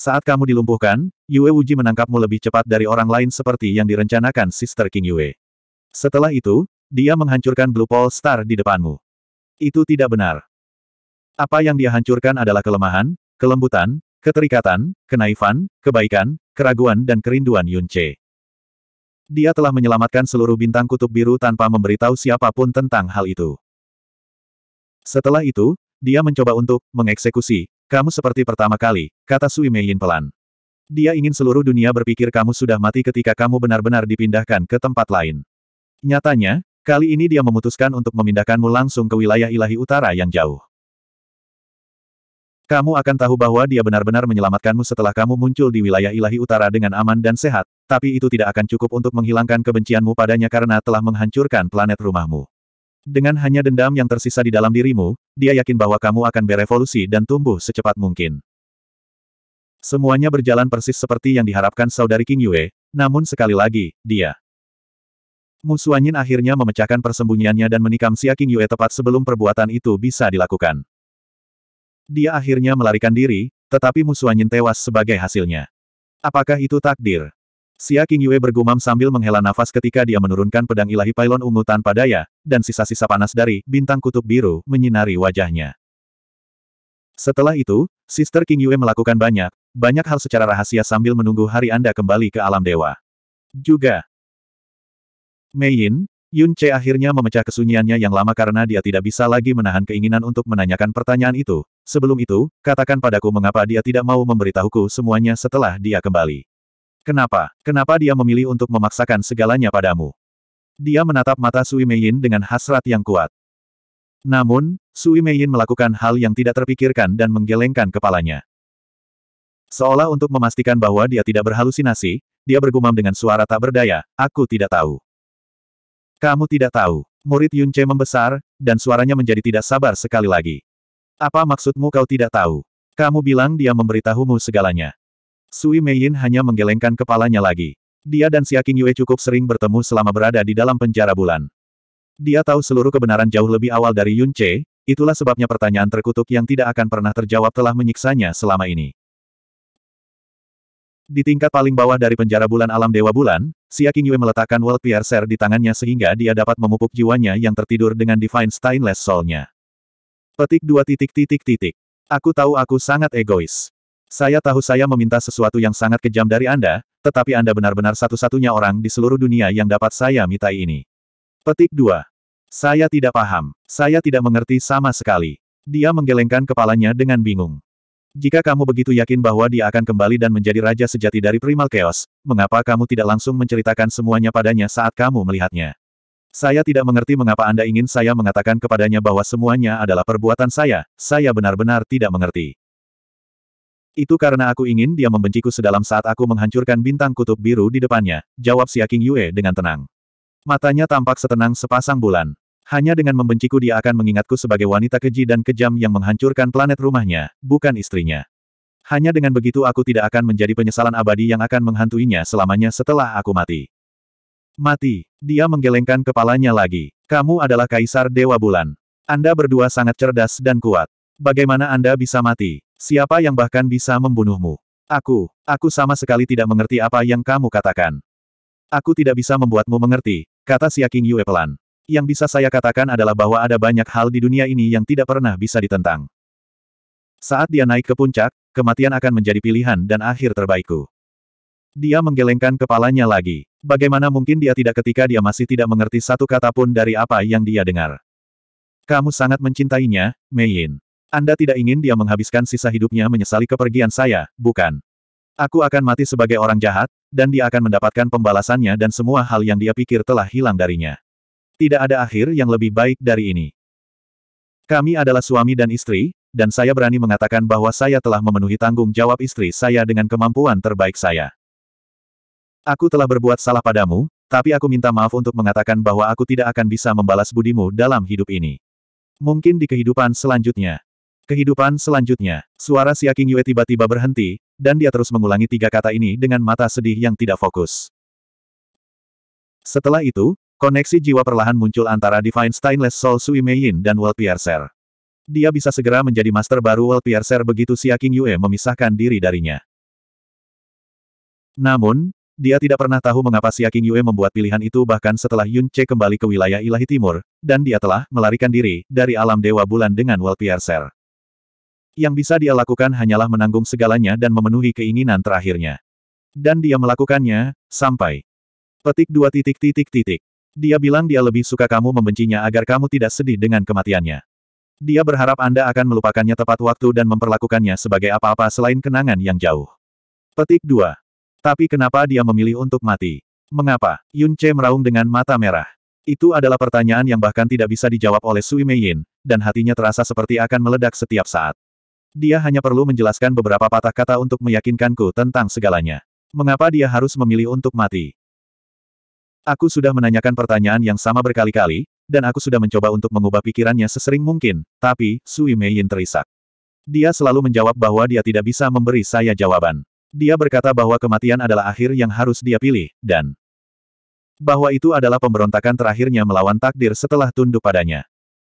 Saat kamu dilumpuhkan, Yue Wuji menangkapmu lebih cepat dari orang lain seperti yang direncanakan Sister King Yue. Setelah itu, dia menghancurkan Blue Pole Star di depanmu. Itu tidak benar. Apa yang dia hancurkan adalah kelemahan, kelembutan, keterikatan, kenaifan, kebaikan, keraguan dan kerinduan Yun Che. Dia telah menyelamatkan seluruh bintang kutub biru tanpa memberitahu siapapun tentang hal itu. Setelah itu, dia mencoba untuk mengeksekusi kamu seperti pertama kali, kata Sui Mei Yin pelan. Dia ingin seluruh dunia berpikir kamu sudah mati ketika kamu benar-benar dipindahkan ke tempat lain. Nyatanya, kali ini dia memutuskan untuk memindahkanmu langsung ke wilayah ilahi utara yang jauh. Kamu akan tahu bahwa dia benar-benar menyelamatkanmu setelah kamu muncul di wilayah ilahi utara dengan aman dan sehat, tapi itu tidak akan cukup untuk menghilangkan kebencianmu padanya karena telah menghancurkan planet rumahmu. Dengan hanya dendam yang tersisa di dalam dirimu, dia yakin bahwa kamu akan berevolusi dan tumbuh secepat mungkin. Semuanya berjalan persis seperti yang diharapkan saudari King Yue, namun sekali lagi, dia. Musuanyin akhirnya memecahkan persembunyiannya dan menikam Xia King Yue tepat sebelum perbuatan itu bisa dilakukan. Dia akhirnya melarikan diri, tetapi Musuanyin tewas sebagai hasilnya. Apakah itu takdir? Xia Qingyue bergumam sambil menghela nafas ketika dia menurunkan pedang ilahi pylon ungu tanpa daya, dan sisa-sisa panas dari bintang kutub biru menyinari wajahnya. Setelah itu, Sister King Yue melakukan banyak, banyak hal secara rahasia sambil menunggu hari Anda kembali ke alam dewa. Juga, Mei Yin, Yun Che akhirnya memecah kesunyiannya yang lama karena dia tidak bisa lagi menahan keinginan untuk menanyakan pertanyaan itu. Sebelum itu, katakan padaku mengapa dia tidak mau memberitahuku semuanya setelah dia kembali. Kenapa? Kenapa dia memilih untuk memaksakan segalanya padamu? Dia menatap mata Sui Yin dengan hasrat yang kuat. Namun, Sui Yin melakukan hal yang tidak terpikirkan dan menggelengkan kepalanya. Seolah untuk memastikan bahwa dia tidak berhalusinasi, dia bergumam dengan suara tak berdaya, aku tidak tahu. Kamu tidak tahu. Murid Yunce membesar, dan suaranya menjadi tidak sabar sekali lagi. Apa maksudmu kau tidak tahu? Kamu bilang dia memberitahumu segalanya. Sui Mei Yin hanya menggelengkan kepalanya lagi. Dia dan King Yue cukup sering bertemu selama berada di dalam penjara bulan. Dia tahu seluruh kebenaran jauh lebih awal dari Yun Che, itulah sebabnya pertanyaan terkutuk yang tidak akan pernah terjawab telah menyiksanya selama ini. Di tingkat paling bawah dari penjara bulan alam Dewa Bulan, King Yue meletakkan World Piercer di tangannya sehingga dia dapat memupuk jiwanya yang tertidur dengan Divine Stainless Soul-nya. Petik dua titik titik titik. Aku tahu aku sangat egois. Saya tahu saya meminta sesuatu yang sangat kejam dari Anda, tetapi Anda benar-benar satu-satunya orang di seluruh dunia yang dapat saya mintai ini. Petik 2. Saya tidak paham. Saya tidak mengerti sama sekali. Dia menggelengkan kepalanya dengan bingung. Jika kamu begitu yakin bahwa dia akan kembali dan menjadi raja sejati dari Primal Chaos, mengapa kamu tidak langsung menceritakan semuanya padanya saat kamu melihatnya? Saya tidak mengerti mengapa Anda ingin saya mengatakan kepadanya bahwa semuanya adalah perbuatan saya, saya benar-benar tidak mengerti. Itu karena aku ingin dia membenciku sedalam saat aku menghancurkan bintang kutub biru di depannya, jawab Siaking Yue dengan tenang. Matanya tampak setenang sepasang bulan. Hanya dengan membenciku dia akan mengingatku sebagai wanita keji dan kejam yang menghancurkan planet rumahnya, bukan istrinya. Hanya dengan begitu aku tidak akan menjadi penyesalan abadi yang akan menghantuinya selamanya setelah aku mati. Mati. Dia menggelengkan kepalanya lagi. Kamu adalah Kaisar Dewa Bulan. Anda berdua sangat cerdas dan kuat. Bagaimana Anda bisa mati? Siapa yang bahkan bisa membunuhmu? Aku, aku sama sekali tidak mengerti apa yang kamu katakan. Aku tidak bisa membuatmu mengerti, kata Siaking Yue pelan. Yang bisa saya katakan adalah bahwa ada banyak hal di dunia ini yang tidak pernah bisa ditentang. Saat dia naik ke puncak, kematian akan menjadi pilihan dan akhir terbaikku. Dia menggelengkan kepalanya lagi. Bagaimana mungkin dia tidak ketika dia masih tidak mengerti satu kata pun dari apa yang dia dengar. Kamu sangat mencintainya, Mei Yin. Anda tidak ingin dia menghabiskan sisa hidupnya menyesali kepergian saya, bukan? Aku akan mati sebagai orang jahat, dan dia akan mendapatkan pembalasannya dan semua hal yang dia pikir telah hilang darinya. Tidak ada akhir yang lebih baik dari ini. Kami adalah suami dan istri, dan saya berani mengatakan bahwa saya telah memenuhi tanggung jawab istri saya dengan kemampuan terbaik saya. Aku telah berbuat salah padamu, tapi aku minta maaf untuk mengatakan bahwa aku tidak akan bisa membalas budimu dalam hidup ini. Mungkin di kehidupan selanjutnya. Kehidupan selanjutnya, suara Siaking Yue tiba-tiba berhenti, dan dia terus mengulangi tiga kata ini dengan mata sedih yang tidak fokus. Setelah itu, koneksi jiwa perlahan muncul antara Divine Stainless Soul Sui Meiyin dan World Piercer. Dia bisa segera menjadi master baru World Piercer begitu Siaking Yue memisahkan diri darinya. Namun, dia tidak pernah tahu mengapa Siaking Yue membuat pilihan itu bahkan setelah Yun Che kembali ke wilayah ilahi timur, dan dia telah melarikan diri dari alam Dewa Bulan dengan Piercer. Yang bisa dia lakukan hanyalah menanggung segalanya dan memenuhi keinginan terakhirnya. Dan dia melakukannya, sampai. Petik dua titik titik titik. Dia bilang dia lebih suka kamu membencinya agar kamu tidak sedih dengan kematiannya. Dia berharap Anda akan melupakannya tepat waktu dan memperlakukannya sebagai apa-apa selain kenangan yang jauh. Petik 2. Tapi kenapa dia memilih untuk mati? Mengapa? Yun Che meraung dengan mata merah. Itu adalah pertanyaan yang bahkan tidak bisa dijawab oleh Sui Mei Yin, dan hatinya terasa seperti akan meledak setiap saat. Dia hanya perlu menjelaskan beberapa patah kata untuk meyakinkanku tentang segalanya. Mengapa dia harus memilih untuk mati? Aku sudah menanyakan pertanyaan yang sama berkali-kali, dan aku sudah mencoba untuk mengubah pikirannya sesering mungkin, tapi, Sui Yin terisak. Dia selalu menjawab bahwa dia tidak bisa memberi saya jawaban. Dia berkata bahwa kematian adalah akhir yang harus dia pilih, dan bahwa itu adalah pemberontakan terakhirnya melawan takdir setelah tunduk padanya.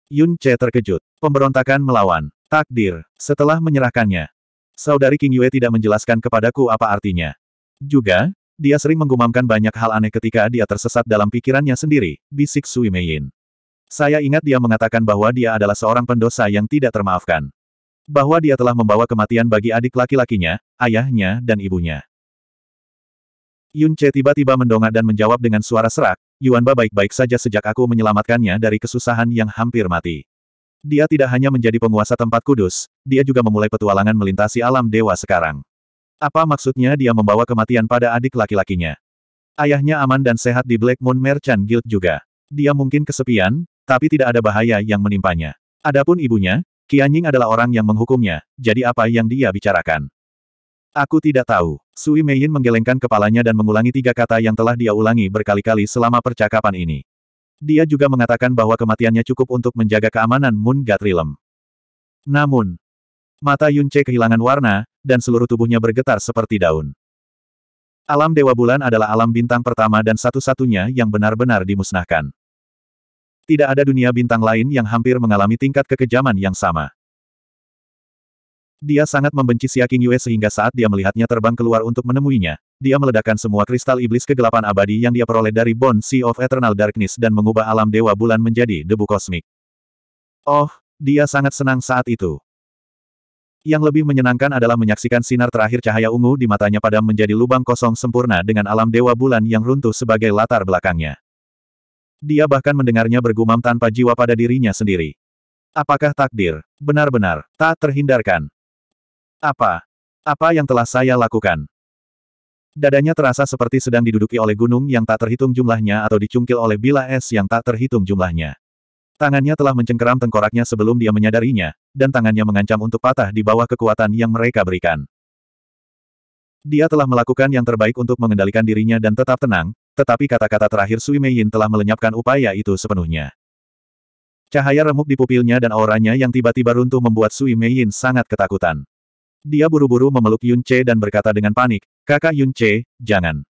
Yun Che terkejut. Pemberontakan melawan. Takdir. Setelah menyerahkannya, saudari King Yue tidak menjelaskan kepadaku apa artinya. Juga, dia sering menggumamkan banyak hal aneh ketika dia tersesat dalam pikirannya sendiri, bisik Sui Yin. Saya ingat dia mengatakan bahwa dia adalah seorang pendosa yang tidak termaafkan. Bahwa dia telah membawa kematian bagi adik laki-lakinya, ayahnya dan ibunya. Yun Che tiba-tiba mendongak dan menjawab dengan suara serak, Yuan Ba baik-baik saja sejak aku menyelamatkannya dari kesusahan yang hampir mati. Dia tidak hanya menjadi penguasa tempat kudus, dia juga memulai petualangan melintasi alam dewa sekarang. Apa maksudnya dia membawa kematian pada adik laki-lakinya? Ayahnya aman dan sehat di Black Moon Merchant Guild juga. Dia mungkin kesepian, tapi tidak ada bahaya yang menimpanya. Adapun ibunya, Kianying adalah orang yang menghukumnya, jadi apa yang dia bicarakan? Aku tidak tahu. Sui Meiyin menggelengkan kepalanya dan mengulangi tiga kata yang telah dia ulangi berkali-kali selama percakapan ini. Dia juga mengatakan bahwa kematiannya cukup untuk menjaga keamanan Moon God Realm. Namun, mata Yunce kehilangan warna, dan seluruh tubuhnya bergetar seperti daun. Alam Dewa Bulan adalah alam bintang pertama dan satu-satunya yang benar-benar dimusnahkan. Tidak ada dunia bintang lain yang hampir mengalami tingkat kekejaman yang sama. Dia sangat membenci Siaking Yue sehingga saat dia melihatnya terbang keluar untuk menemuinya, dia meledakkan semua kristal iblis kegelapan abadi yang dia peroleh dari Bond Sea of Eternal Darkness dan mengubah alam dewa bulan menjadi debu kosmik. Oh, dia sangat senang saat itu. Yang lebih menyenangkan adalah menyaksikan sinar terakhir cahaya ungu di matanya pada menjadi lubang kosong sempurna dengan alam dewa bulan yang runtuh sebagai latar belakangnya. Dia bahkan mendengarnya bergumam tanpa jiwa pada dirinya sendiri. Apakah takdir? Benar-benar, tak terhindarkan. Apa? Apa yang telah saya lakukan? Dadanya terasa seperti sedang diduduki oleh gunung yang tak terhitung jumlahnya atau dicungkil oleh bila es yang tak terhitung jumlahnya. Tangannya telah mencengkeram tengkoraknya sebelum dia menyadarinya, dan tangannya mengancam untuk patah di bawah kekuatan yang mereka berikan. Dia telah melakukan yang terbaik untuk mengendalikan dirinya dan tetap tenang, tetapi kata-kata terakhir Sui Mei Yin telah melenyapkan upaya itu sepenuhnya. Cahaya remuk di pupilnya dan auranya yang tiba-tiba runtuh membuat Sui Mei Yin sangat ketakutan. Dia buru buru memeluk Yun Che dan berkata dengan panik, kakak Yun Che, jangan.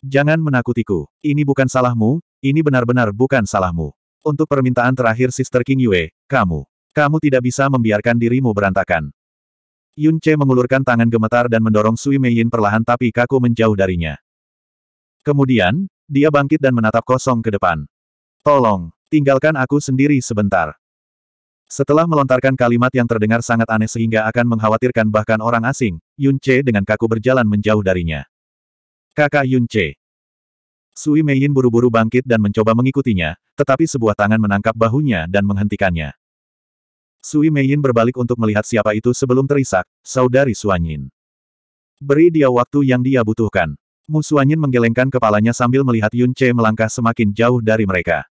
Jangan menakutiku. Ini bukan salahmu, ini benar-benar bukan salahmu. Untuk permintaan terakhir Sister King Yue, kamu. Kamu tidak bisa membiarkan dirimu berantakan. Yun Che mengulurkan tangan gemetar dan mendorong Sui Mei Yin perlahan tapi kaku menjauh darinya. Kemudian, dia bangkit dan menatap kosong ke depan. Tolong, tinggalkan aku sendiri sebentar. Setelah melontarkan kalimat yang terdengar sangat aneh sehingga akan mengkhawatirkan bahkan orang asing, Yun Che dengan kaku berjalan menjauh darinya. Kakak Yun Che. Sui Meiyin buru-buru bangkit dan mencoba mengikutinya, tetapi sebuah tangan menangkap bahunya dan menghentikannya. Sui Meiyin berbalik untuk melihat siapa itu sebelum terisak, saudari Suanyin. Beri dia waktu yang dia butuhkan. Mu Suanyin menggelengkan kepalanya sambil melihat Yun Che melangkah semakin jauh dari mereka.